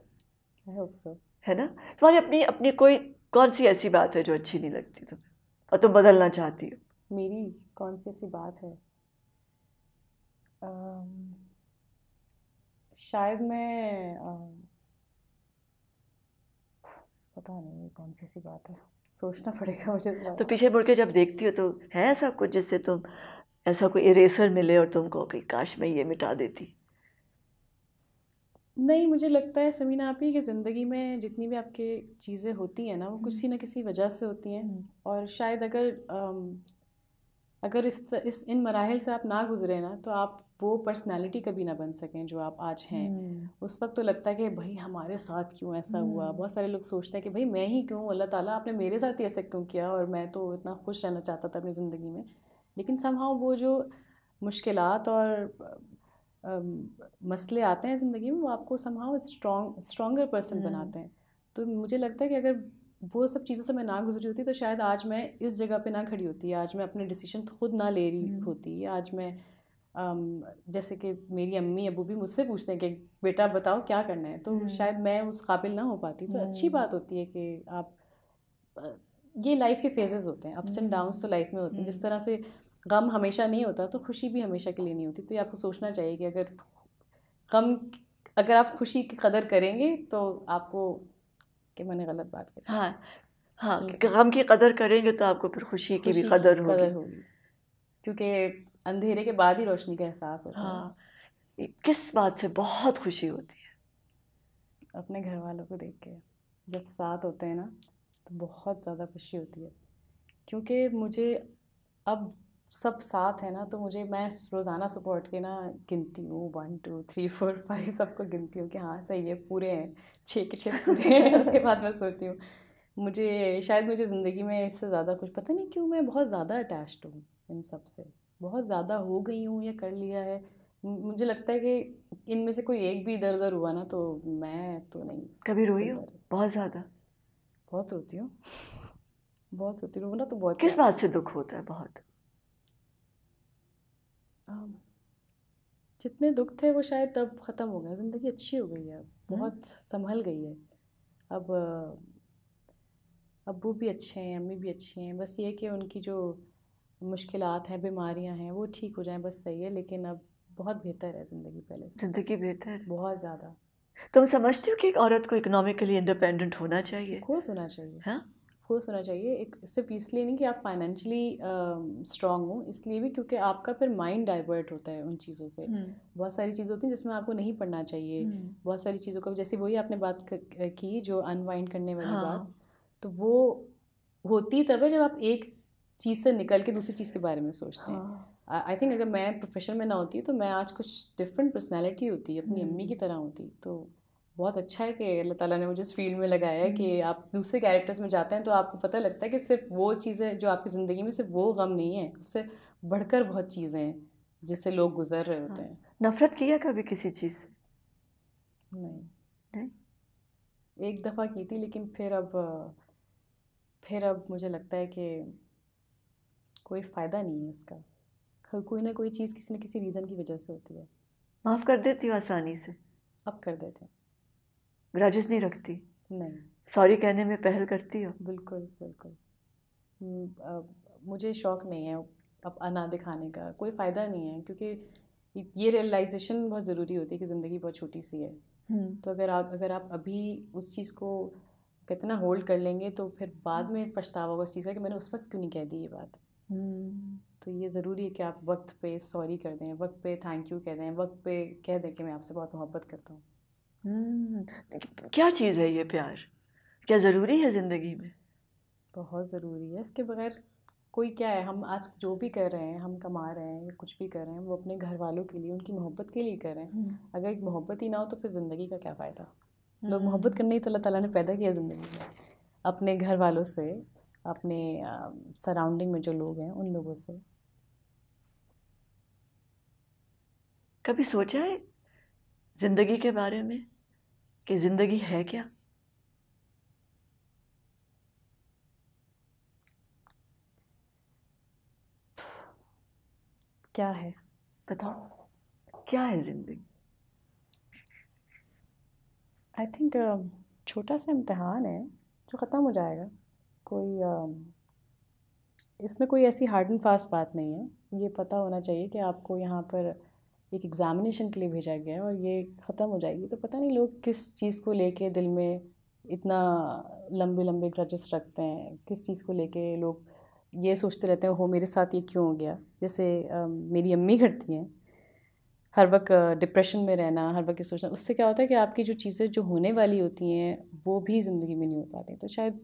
आई होप सो है ना तुम्हारी अपनी अपनी कोई कौन सी ऐसी बात है जो अच्छी नहीं लगती तुम्हें और तुम बदलना चाहती हो मेरी कौन सी ऐसी बात है शायद मैं पता नहीं कौन सी ऐसी बात है सोचना पड़ेगा मुझे तो, तो पीछे मुड़ के जब देखती हो तो है ऐसा कुछ जिससे तुम ऐसा कोई इरेसर मिले और तुम कहो कि काश मैं ये मिटा देती नहीं मुझे लगता है समीना आप ही कि ज़िंदगी में जितनी भी आपके चीज़ें होती हैं ना वो किसी हम्म। ना किसी वजह से होती हैं हम्म। और शायद अगर अगर इस इस इन मराहल से आप ना गुजरे ना तो आप वो पर्सनालिटी कभी ना बन सकें जो आप आज हैं हम्म। उस वक्त तो लगता है कि भाई हमारे साथ क्यों ऐसा हुआ हम्म। बहुत सारे लोग सोचते हैं कि भाई मैं ही क्यों अल्लाह ताला आपने मेरे साथ ही ऐसा क्यों किया और मैं तो इतना खुश रहना चाहता था अपनी ज़िंदगी में लेकिन समहाउ वो जो मुश्किल और मसले आते हैं ज़िंदगी में वो आपको समहाउ स्ट्रॉन्ग स्ट्रॉगर पर्सन बनाते हैं तो मुझे लगता है कि अगर वो सब चीज़ों से मैं ना गुजरी होती तो शायद आज मैं इस जगह पे ना खड़ी होती आज मैं अपने डिसीजन खुद ना ले रही हम्म। होती आज मैं जैसे कि मेरी अम्मी अबू भी मुझसे पूछते हैं कि बेटा बताओ क्या करना है तो हम्म। शायद मैं उस काबिल ना हो पाती तो अच्छी हम्म। बात होती है कि आप ये लाइफ के फेजेस होते हैं अप्स एंड डाउन्स तो लाइफ में होते हैं जिस हम्म। तरह से गम हमेशा नहीं होता तो खुशी भी हमेशा के लिए नहीं होती तो ये आपको सोचना चाहिए कि अगर गम अगर आप खुशी की कदर करेंगे तो आपको कि मैंने गलत बात कर हाँ हाँ तो गम की कदर करेंगे तो आपको फिर खुशी की भी कदर होगी क्योंकि अंधेरे के बाद ही रोशनी का एहसास होता हाँ है। किस बात से बहुत खुशी होती है अपने घर वालों को देख के जब साथ होते हैं ना तो बहुत ज़्यादा खुशी होती है क्योंकि मुझे अब सब साथ है ना तो मुझे मैं रोज़ाना सुबह उठ के ना गिनती हूँ one two three four five सबको गिनती हूँ कि हाँ सही है पूरे हैं छः के छः पूरे हैं उसके बाद मैं सोती हूँ मुझे शायद मुझे ज़िंदगी में इससे ज़्यादा कुछ पता नहीं क्यों मैं बहुत ज़्यादा अटैच्ड हूँ इन सब से बहुत ज़्यादा हो गई हूँ या कर लिया है मुझे लगता है कि इनमें से कोई एक भी इधर उधर हुआ ना तो मैं तो नहीं कभी रोई हो बहुत ज़्यादा बहुत रोती हूँ बहुत रोती हूँ ना तो बहुत किस बात से दुख होता है बहुत जितने दुख थे वो शायद तब ख़त्म हो गए ज़िंदगी अच्छी हो गई है हम्म। बहुत संभल गई है अब अबू भी अच्छे हैं अम्मी भी अच्छी हैं बस ये कि उनकी जो मुश्किल हैं बीमारियाँ हैं वो ठीक हो जाए बस सही है लेकिन अब बहुत बेहतर है ज़िंदगी पहले से ज़िंदगी बेहतर बहुत ज़्यादा तुम समझते हो कि एक औरत को इकोनॉमिकली इंडिपेंडेंट होना चाहिए कोर्स होना चाहिए हाँ खोस होना चाहिए एक सिर्फ इसलिए नहीं कि आप फाइनेंशियली स्ट्रांग हो इसलिए भी क्योंकि आपका फिर माइंड डाइवर्ट होता है उन चीज़ों से हम्म। बहुत सारी चीज़ें होती हैं जिसमें आपको नहीं पढ़ना चाहिए हम्म। बहुत सारी चीज़ों का जैसे वही आपने बात की जो अनवाइंड करने वाली हाँ। बात तो वो होती तब है जब आप एक चीज़ से निकल के दूसरी चीज़ के बारे में सोचते हैं आई हाँ। थिंक अगर मैं प्रोफेशन में ना होती तो मैं आज कुछ डिफरेंट पर्सनैलिटी होती अपनी हम्म। अम्मी की तरह होती तो बहुत अच्छा है कि अल्लाह ताला ने मुझे इस फील्ड में लगाया है कि हम्म। आप दूसरे कैरेक्टर्स में जाते हैं तो आपको पता लगता है कि सिर्फ वो चीज़ें जो आपकी ज़िंदगी में सिर्फ वो गम नहीं है उससे बढ़कर बहुत चीज़ें हैं जिससे लोग गुजर रहे होते हाँ। हैं नफ़रत किया कभी किसी चीज़ नहीं नहीं एक दफ़ा की थी लेकिन फिर अब फिर अब मुझे लगता है कि कोई फ़ायदा नहीं है उसका कोई ना कोई चीज़ किसी न किसी रीज़न की वजह से होती है माफ़ कर देती हूँ आसानी से अब कर देते हैं ग्रजेस नहीं रखती नहीं सॉरी कहने में पहल करती हो बिल्कुल बिल्कुल हम्म, मुझे शौक़ नहीं है अब अना दिखाने का कोई फ़ायदा नहीं है क्योंकि ये रियलाइजेशन बहुत ज़रूरी होती है कि ज़िंदगी बहुत छोटी सी है हम्म। तो अगर आप अगर आप अभी उस चीज़ को कितना होल्ड कर लेंगे तो फिर बाद हम्म। में पछतावा होगा उस चीज़ का कि मैंने उस वक्त क्यों नहीं कह दी ये बात हम्म, तो ये ज़रूरी है कि आप वक्त पे सॉरी कर दें वक्त पे थैंक यू कह दें वक्त पे कह दें कि मैं आपसे बहुत मोहब्बत करता हूँ हम्म, क्या चीज़ है ये प्यार क्या ज़रूरी है ज़िंदगी में बहुत ज़रूरी है इसके बगैर कोई क्या है हम आज जो भी कर रहे हैं हम कमा रहे हैं कुछ भी कर रहे हैं वो अपने घर वालों के लिए उनकी मोहब्बत के लिए कर रहे हैं हम्म। अगर एक मोहब्बत ही ना हो तो फिर ज़िंदगी का क्या फ़ायदा लोग मोहब्बत करने ही तो अल्लाह ताला ने पैदा किया ज़िंदगी में अपने घर वालों से अपने सराउंडिंग में जो लोग हैं उन लोगों से कभी सोचा है ज़िंदगी के बारे में कि ज़िंदगी है क्या क्या है बताओ क्या है ज़िंदगी आई थिंक छोटा सा इम्तहान है जो ख़त्म हो जाएगा कोई इसमें कोई ऐसी हार्ड एंड फास्ट बात नहीं है ये पता होना चाहिए कि आपको यहाँ पर एक एग्ज़ामिनेशन के लिए भेजा गया है और ये ख़त्म हो जाएगी तो पता नहीं लोग किस चीज़ को लेके दिल में इतना लंबे लंबे ग्रजस रखते हैं किस चीज़ को लेके लोग ये सोचते रहते हैं हो मेरे साथ ये क्यों हो गया जैसे आ, मेरी अम्मी करती हैं हर वक्त डिप्रेशन में रहना हर वक्त ये सोचना उससे क्या होता है कि आपकी जो चीज़ें जो होने वाली होती हैं वो भी ज़िंदगी में नहीं हो पाती तो शायद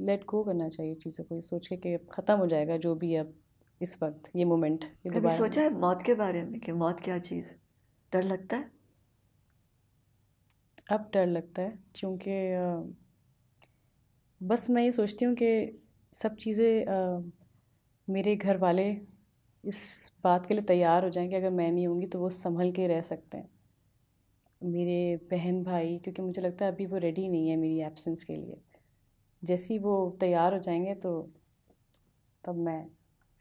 लेट गो करना चाहिए चीज़ों को ये सोच के कि अब ख़त्म हो जाएगा जो भी अब इस वक्त ये मोमेंट कभी सोचा है मौत के बारे में कि मौत क्या चीज़ डर लगता है अब डर लगता है क्योंकि बस मैं ये सोचती हूँ कि सब चीज़ें मेरे घर वाले इस बात के लिए तैयार हो जाएं कि अगर मैं नहीं होंगी तो वो संभल के रह सकते हैं मेरे बहन भाई क्योंकि मुझे लगता है अभी वो रेडी नहीं है मेरी एब्सेंस के लिए जैसे ही वो तैयार हो जाएंगे तो तब मैं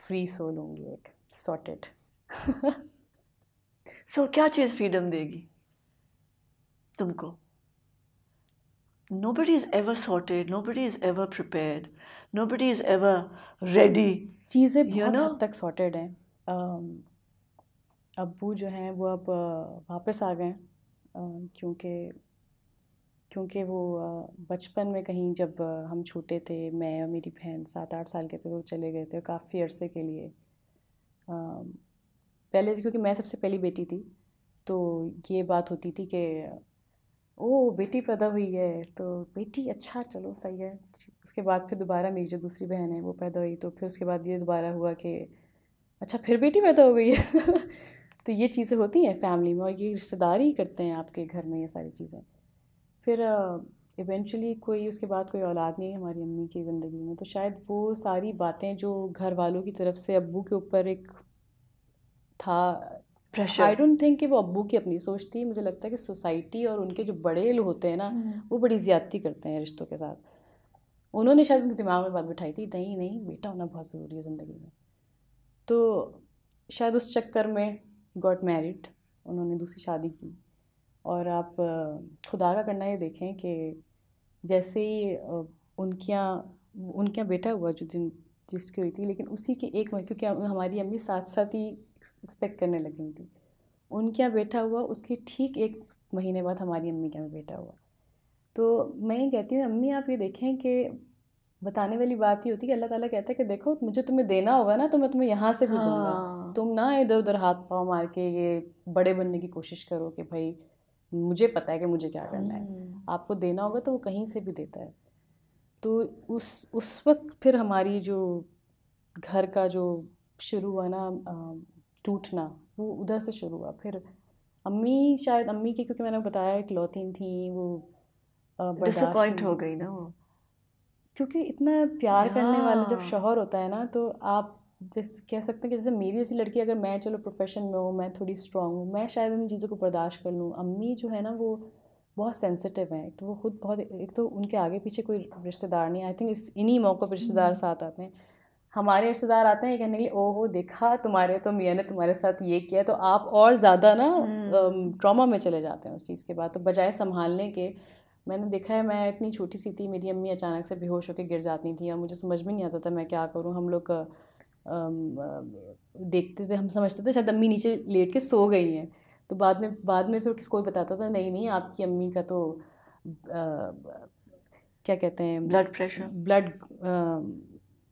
फ्री सो लूँगी एक सॉर्टेड सो क्या चीज़ फ्रीडम देगी तुमको nobody is ever sorted nobody is ever prepared nobody is ever ready चीज़ें बहुत you know? हद तक सॉर्टेड हैं अबू जो हैं वो अब वापस आ गए क्योंकि क्योंकि वो बचपन में कहीं जब हम छोटे थे मैं और मेरी बहन सात आठ साल के थे वो तो चले गए थे काफ़ी अरसे के लिए पहले क्योंकि मैं सबसे पहली बेटी थी तो ये बात होती थी कि ओ बेटी पैदा हुई है तो बेटी अच्छा चलो सही है उसके बाद फिर दोबारा मेरी जो दूसरी बहन है वो पैदा हुई तो फिर उसके बाद ये दोबारा हुआ कि अच्छा फिर बेटी पैदा हो गई है तो ये चीज़ें होती हैं फैमिली में और ये रिश्तेदार ही करते हैं आपके घर में ये सारी चीज़ें फिर इवेंचुअली कोई उसके बाद कोई औलाद नहीं है हमारी अम्मी की ज़िंदगी में तो शायद वो सारी बातें जो घर वालों की तरफ से अबू के ऊपर एक था प्रेशर आई डोंट थिंक कि वो अबू की अपनी सोच थी मुझे लगता है कि सोसाइटी और उनके जो बड़े लोग होते हैं ना हम्म। वो बड़ी ज़्यादती करते हैं रिश्तों के साथ उन्होंने शायद उनके दिमाग में बात बिठाई थी नहीं नहीं बेटा होना बहुत ज़रूरी है ज़िंदगी में तो शायद उस चक्कर में गॉट मैरिड उन्होंने दूसरी शादी की और आप खुदा का करना ये देखें कि जैसे ही उनके यहाँ उनके यहाँ बेटा हुआ जो जिन जिसकी हुई थी लेकिन उसी के एक महीने क्योंकि हमारी अम्मी साथ साथ ही एक्सपेक्ट करने लगी थी उनके यहाँ बेटा हुआ उसके ठीक एक महीने बाद हमारी अम्मी के यहाँ बेटा हुआ तो मैं ये कहती हूँ अम्मी आप ये देखें कि बताने वाली बात ही होती है कि अल्लाह ताला कहता है कि देखो मुझे तुम्हें देना होगा ना तो मैं तुम्हें यहाँ से भी हाँ। दूंगा तुम ना इधर उधर हाथ पाँव मार के ये बड़े बनने की कोशिश करो कि भाई मुझे पता है कि मुझे क्या करना है हम्म। आपको देना होगा तो वो कहीं से भी देता है तो उस उस वक्त फिर हमारी जो घर का जो शुरू हुआ ना टूटना वो उधर से शुरू हुआ फिर अम्मी शायद अम्मी की क्योंकि मैंने बताया एक लौतीन थी वो डिसअपॉइंट हो गई ना वो क्योंकि इतना प्यार करने वाला जब हाँ। शोहर होता है ना तो आप कह सकते हैं कि जैसे मेरी ऐसी लड़की अगर मैं चलो प्रोफेशन में हूँ मैं थोड़ी स्ट्रांग हूँ मैं शायद उन चीज़ों को बर्दाश्त कर लूँ अम्मी जो है ना वो बहुत सेंसिटिव हैं तो वो खुद बहुत एक तो उनके आगे पीछे कोई रिश्तेदार नहीं आई थिंक इस इन्हीं मौक़ों पर रिश्तेदार हम्म। साथ आते हैं हमारे रिश्तेदार आते हैं ये कहने के लिए ओहो देखा तुम्हारे तो मियाँ ने तुम्हारे साथ ये किया तो आप और ज़्यादा ना ट्रॉमा हम्म। में चले जाते हैं उस चीज़ के बाद तो बजाय संभालने के मैंने देखा है मैं इतनी छोटी सी थी मेरी अम्मी अचानक से बेहोश होकर गिर जाती थी और मुझे समझ में नहीं आता था मैं क्या करूँ हम लोग देखते थे हम समझते थे शायद अम्मी नीचे लेट के सो गई हैं तो बाद में बाद में फिर कोई बताता था नहीं नहीं आपकी अम्मी का तो आ, क्या कहते हैं blood pressure blood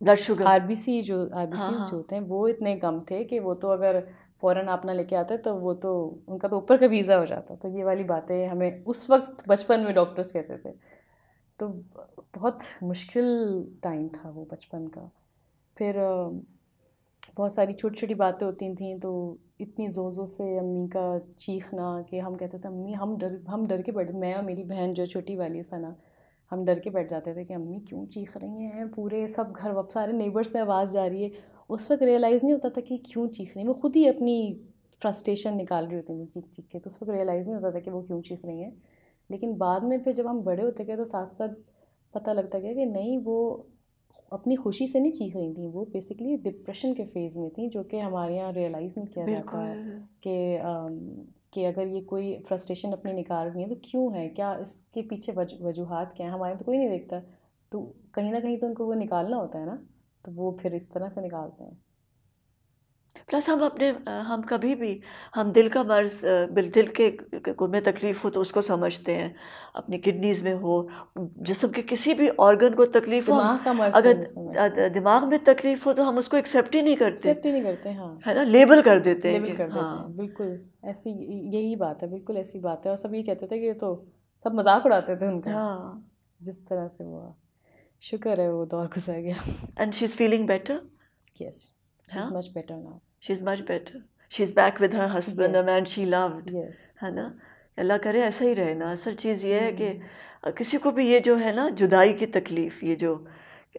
blood sugar R B C जो आर बी सी जो होते हैं वो इतने कम थे कि वो तो अगर फ़ौरन आप ना लेके आते तो वो तो उनका तो ऊपर का वीज़ा हो जाता तो ये वाली बातें हमें उस वक्त बचपन में डॉक्टर्स कहते थे तो बहुत मुश्किल टाइम था वो बचपन का फिर बहुत सारी छोटी छोटी बातें होती थी तो इतनी ज़ोर ज़ोर से अम्मी का चीखना कि हम कहते थे अम्मी हम डर हम डर के बैठ मैं और मेरी बहन जो छोटी वाली सना हम डर के बैठ जाते थे कि अम्मी क्यों चीख रही हैं पूरे सब घर वप सारे नेबर्स में आवाज़ जा रही है उस वक्त रियलाइज़ नहीं होता था कि क्यों चीख रही है वो खुद ही अपनी फ्रस्ट्रेशन निकाल रही होती थी चीख चीख के तो उस वक्त रियलाइज़ नहीं होता था कि वो क्यों चीख रही हैं लेकिन बाद में फिर जब हम बड़े होते गए तो साथ साथ पता लगता गया कि नहीं वो अपनी खुशी से नहीं चीख रही थी वो बेसिकली डिप्रेशन के फेज़ में थी जो कि हमारे यहाँ रियलाइज़ नहीं किया जाता है कि um, कि अगर ये कोई फ्रस्ट्रेशन अपनी निकाल रही है तो क्यों है क्या इसके पीछे वज, वजूहत क्या हैं हमारे तो कोई नहीं देखता तो कहीं ना कहीं तो उनको वो निकालना होता है ना तो वो फिर इस तरह से निकालते हैं प्लस हम अपने हम कभी भी हम दिल का मर्ज़ दिल के में तकलीफ़ हो तो उसको समझते हैं अपनी किडनीज़ में हो जिसम के किसी भी ऑर्गन को तकलीफ हो अगर दिमाग में तकलीफ हो तो हम उसको एक्सेप्ट ही नहीं करते एक्सेप्ट ही नहीं करते हाँ है ना लेबल कर देते लेबल हैं कर देते हाँ। हैं बिल्कुल ऐसी यही बात है बिल्कुल ऐसी बात है और सब ये कहते थे कि ये तो सब मजाक उड़ाते थे उनका हाँ जिस तरह से हुआ शुक्र है वो दौर तो गुजर गया and she is feeling better yes she's huh? much better now she's much better she's back with her husband yes. the man she loved yes है ना अल्लाह करे ऐसा ही रहे ना असल चीज़ ये है कि हम्म। किसी को भी ये जो है ना जुदाई की तकलीफ़ ये जो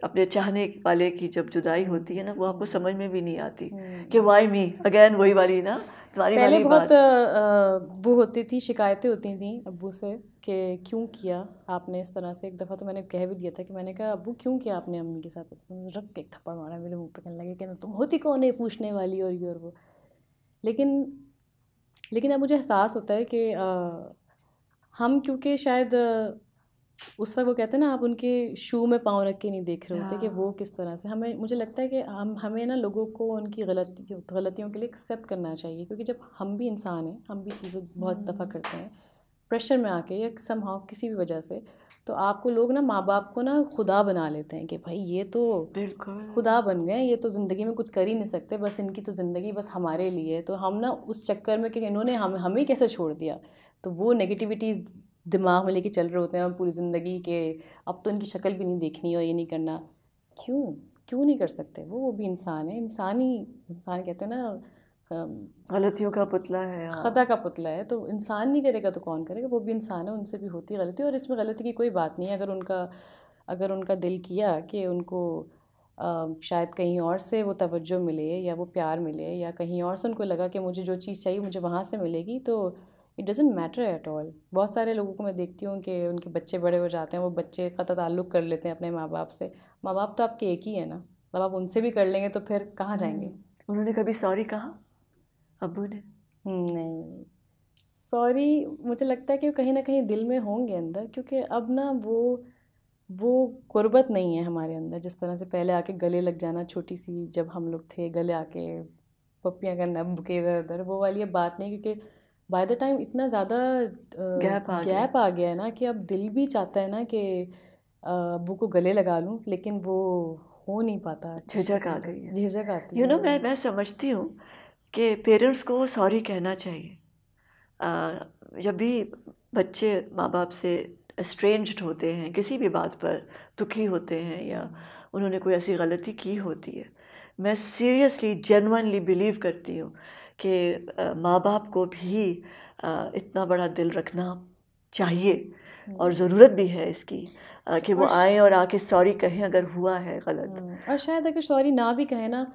अपने चाहने वाले की जब जुदाई होती है ना वो आपको समझ में भी नहीं आती हम्म। कि वाई मी अगेन वही वाली ना पहले बहुत आ, वो होती थी शिकायतें होती थी अबू से कि क्यों किया आपने इस तरह से एक दफ़ा तो मैंने कह भी दिया था कि मैंने कहा अबू क्यों किया आपने अम्मी के साथ तो रख के एक थप्पड़ मारा मेरे मुँह पे कहने लगे कहना तुम होती कौन है पूछने वाली और ये और वो लेकिन लेकिन अब मुझे एहसास होता है कि हम क्योंकि शायद उस वक्त वो कहते हैं ना आप उनके शू में पाँव रख के नहीं देख रहे होते कि वो हाँ। किस तरह से हमें मुझे लगता है कि हम हमें ना लोगों को उनकी गलती गलतियों के लिए एक्सेप्ट करना चाहिए क्योंकि जब हम भी इंसान हैं हम भी चीज़ें बहुत दफ़ा हम्म। करते हैं प्रेशर में आके या सम किसी भी वजह से तो आपको लोग ना माँ बाप को ना खुदा बना लेते हैं कि भाई ये तो बिल्कुल खुदा बन गए ये तो ज़िंदगी में कुछ कर ही नहीं सकते बस इनकी तो ज़िंदगी बस हमारे लिए तो हम ना उस चक्कर में कि इन्होंने हम हमें कैसे छोड़ दिया तो वो नेगेटिविटी दिमाग में लेके चल रहे होते हैं और पूरी ज़िंदगी के अब तो इनकी शक्ल भी नहीं देखनी और ये नहीं करना क्यों क्यों नहीं कर सकते वो वो भी इंसान है इंसान ही इंसान कहते हैं ना गलतियों का पुतला है खता का पुतला है तो इंसान नहीं करेगा तो कौन करेगा वो भी इंसान है उनसे भी होती है गलती और इसमें गलती की कोई बात नहीं है अगर उनका अगर उनका दिल किया कि उनको आ, शायद कहीं और से वो तवज्जो मिले या वो प्यार मिले या कहीं और से उनको लगा कि मुझे जो चीज़ चाहिए मुझे वहाँ से मिलेगी तो it doesn't matter at all बहुत सारे लोगों को मैं देखती हूँ कि उनके बच्चे बड़े हो जाते हैं वो बच्चे का तो ताल्लुक कर लेते हैं अपने माँ बाप से माँ बाप तो आपके एक ही है ना अब आप उनसे भी कर लेंगे तो फिर कहाँ जाएंगे हम्म। उन्होंने कभी सॉरी कहा अबू ने नहीं सॉरी मुझे लगता है कि कहीं ना कहीं दिल में होंगे अंदर क्योंकि अब ना वो वो गुर्बत नहीं है हमारे अंदर जिस तरह से पहले आके गले लग जाना छोटी सी जब हम लोग थे गले आके पपियाँ करना बुके इधर उधर वो वाली बात नहीं क्योंकि बाय द टाइम इतना ज़्यादा गैप आ गैप आ गया है ना कि अब दिल भी चाहता है ना कि अबू को गले लगा लूँ लेकिन वो हो नहीं पाता झिझक आ गई है झिझक आती यू नो मैं मैं समझती हूँ कि पेरेंट्स को सॉरी कहना चाहिए जब भी बच्चे माँ बाप से स्ट्रेंज होते हैं किसी भी बात पर दुखी होते हैं या उन्होंने कोई ऐसी गलती की होती है मैं सीरियसली जेनवनली बिलीव करती हूँ कि माँ बाप को भी इतना बड़ा दिल रखना चाहिए और हम्म। ज़रूरत भी है इसकी कि वो आए और आके सॉरी कहें अगर हुआ है गलत हम्म, और शायद अगर सॉरी ना भी कहें ना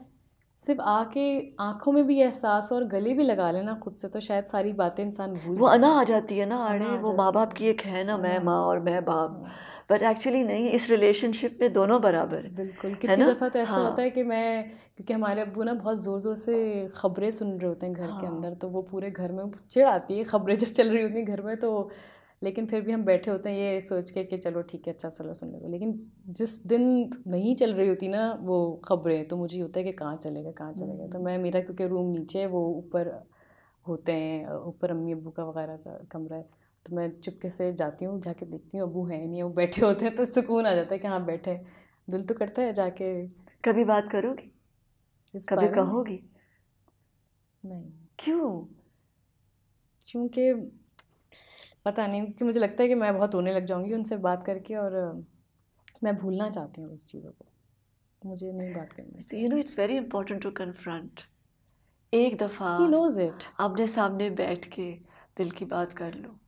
सिर्फ आके आंखों में भी एहसास और गले भी लगा लेना खुद से तो शायद सारी बातें इंसान भूल वो अना आ जाती है ना अरे वो माँ बाप की एक है ना मैं माँ और मैं बाप हम्म। बट एक्चुअली नहीं इस रिलेशनशिप में दोनों बराबर है बिल्कुल कितनी दफ़ा तो ऐसा हाँ। होता है कि मैं क्योंकि हमारे अबू ना बहुत ज़ोर ज़ोर से खबरें सुन रहे होते हैं घर हाँ। के अंदर तो वो पूरे घर में चिड़ आती है खबरें जब चल रही होती हैं घर में तो लेकिन फिर भी हम बैठे होते हैं ये सोच के कि चलो ठीक है अच्छा चलो सुन लेगा लेकिन जिस दिन नहीं चल रही होती ना वो खबरें तो मुझे होता है कि कहाँ चलेगा कहाँ चलेगा तो मैं मेरा क्योंकि रूम नीचे है वो ऊपर होते हैं ऊपर अम्मी अबू का वगैरह का कमरा है तो मैं चुपके से जाती हूँ जाके देखती हूँ अबू है नहीं वो बैठे होते हैं तो सुकून आ जाता है कि हाँ बैठे दिल तो करता है जाके कभी बात करोगी कभी कहोगी नहीं क्यों क्योंकि पता नहीं कि मुझे लगता है कि मैं बहुत रोने लग जाऊंगी उनसे बात करके और मैं भूलना चाहती हूँ उस चीज़ों को मुझे नहीं बात करनी you know it's very important to confront एक दफ़ा नोज इट अपने सामने बैठ के दिल की बात कर लो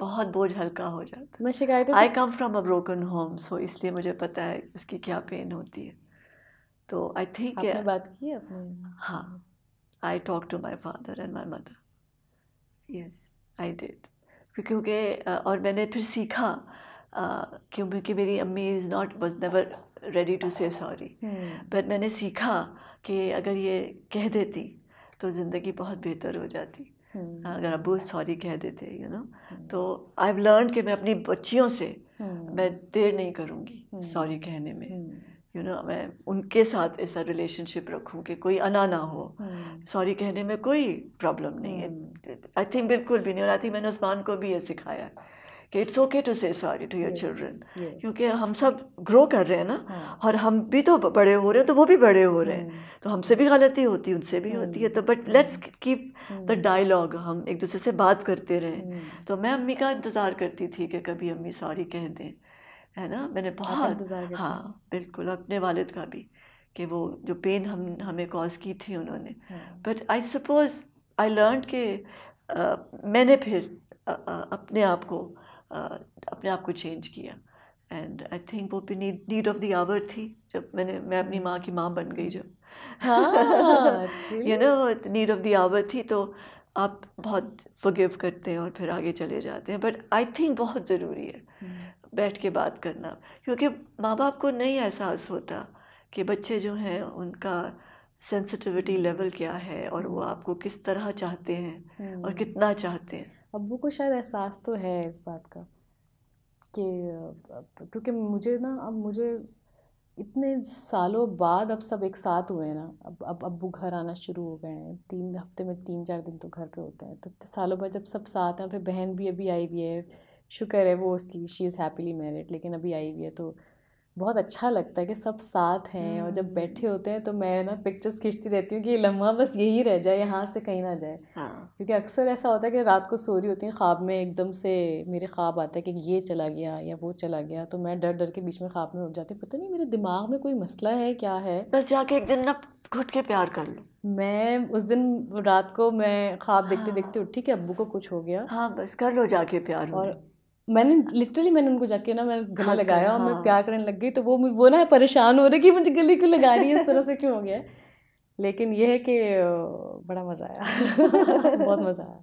बहुत बोझ हल्का हो जाता है मैं शिकायत I come from a broken home so इसलिए मुझे पता है उसकी क्या पेन होती है तो आई थिंक आपने बात की अपने हाँ I talk to my father and my mother yes I did क्योंकि और मैंने फिर सीखा क्योंकि मेरी अम्मी is not was never ready to say sorry but मैंने सीखा कि अगर ये कह देती तो ज़िंदगी बहुत बेहतर हो जाती हम्म। अगर अब सॉरी कह देते यू नो हम्म। तो आई हैव लर्न कि मैं अपनी बच्चियों से हम्म। मैं देर नहीं करूँगी सॉरी कहने में यू नो मैं उनके साथ ऐसा रिलेशनशिप रखूँ कि कोई अना ना हो सॉरी कहने में कोई प्रॉब्लम नहीं है आई थिंक बिल्कुल भी नहीं और आई थिंक मैंने उस्मान को भी ये सिखाया कि it's okay to say sorry to your children क्योंकि हम सब ग्रो कर रहे हैं ना हाँ. और हम भी तो बड़े हो रहे हैं तो वो भी बड़े हो रहे हैं हाँ। तो हमसे भी गलती होती है उनसे भी हाँ। होती है तो but let's keep the dialogue हम एक दूसरे से बात करते रहें हाँ। तो मैं अम्मी का इंतज़ार करती थी कि कभी अम्मी सॉरी कह दें है ना मैंने बहुत हाँ बिल्कुल अपने वालद का भी कि वो जो पेन हम हमें कॉज की थी उन्होंने but I suppose I learn के मैंने फिर अपने आप को Uh, अपने आप को चेंज किया एंड आई थिंक वो भी need need of the hour थी जब मैंने मैं अपनी माँ की माँ बन गई जब you know need of the hour थी तो आप बहुत फॉरगिव करते हैं और फिर आगे चले जाते हैं बट आई थिंक बहुत ज़रूरी है hmm. बैठ के बात करना क्योंकि माँ बाप को नहीं एहसास होता कि बच्चे जो हैं उनका सेंसिटिविटी लेवल क्या है और वो आपको किस तरह चाहते हैं hmm. और हम्म. कितना चाहते हैं अबू को शायद एहसास तो है इस बात का कि क्योंकि मुझे ना अब मुझे इतने सालों बाद अब सब एक साथ हुए हैं ना अब अब अबू घर आना शुरू हो गए हैं तीन हफ्ते में तीन चार दिन तो घर पे होते हैं तो सालों बाद जब सब साथ हैं फिर बहन भी अभी आई हुई है शुक्र है वो उसकी शी इज़ हैप्पीली मैरिड लेकिन अभी आई हुई है तो बहुत अच्छा लगता है कि सब साथ हैं और जब हम्म। बैठे होते हैं तो मैं ना पिक्चर्स खींचती रहती हूँ कि ये लम्हा बस यही रह जाए यहाँ से कहीं ना जाए हाँ। क्योंकि अक्सर ऐसा होता है कि रात को सो रही होती है ख्वाब में एकदम से मेरे ख्वाब आता है कि ये चला गया या वो चला गया तो मैं डर डर के बीच में ख्वाब में उठ जाती पता नहीं मेरे दिमाग में कोई मसला है क्या है बस जाके एक दिन ना घुट के प्यार कर लो मैं उस दिन रात को मैं ख्वाब देखते देखते हाँ। उठी कि अब्बू को कुछ हो गया हाँ बस कर लो जाके प्यार और मैंने लिटरली मैंने उनको जाके ना मैं गला हाँ, लगाया और मैं हाँ। प्यार करने लग गई तो वो वो ना परेशान हो रहे कि मुझे गली क्यों लगा रही है इस तरह से क्यों हो गया लेकिन ये है कि बड़ा मज़ा आया बहुत मज़ा आया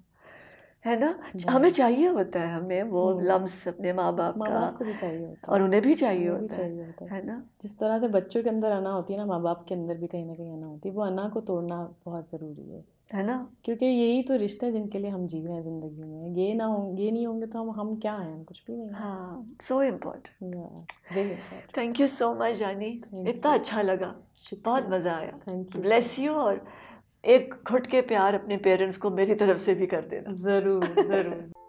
है ना हमें चाहिए होता है हमें वो लम्स हम्म। अपने माँ बाप माँ बाप को भी चाहिए होता है और उन्हें भी चाहिए होता भी चाहिए होता है ना जिस तरह से बच्चों के अंदर आना होती है ना माँ बाप के अंदर भी कहीं ना कहीं आना होती है वो अना को तोड़ना बहुत ज़रूरी है है ना क्योंकि यही तो रिश्ते हैं जिनके लिए हम जी रहे हैं ज़िंदगी में ये ना हो ये नहीं होंगे तो हम हम क्या हैं कुछ भी नहीं हाँ so important thank you so much जानी इतना अच्छा लगा बहुत मज़ा आया थैंक यू ब्लेस यू और एक घुट के प्यार अपने पेरेंट्स को मेरी तरफ से भी कर देना ज़रूर ज़रूर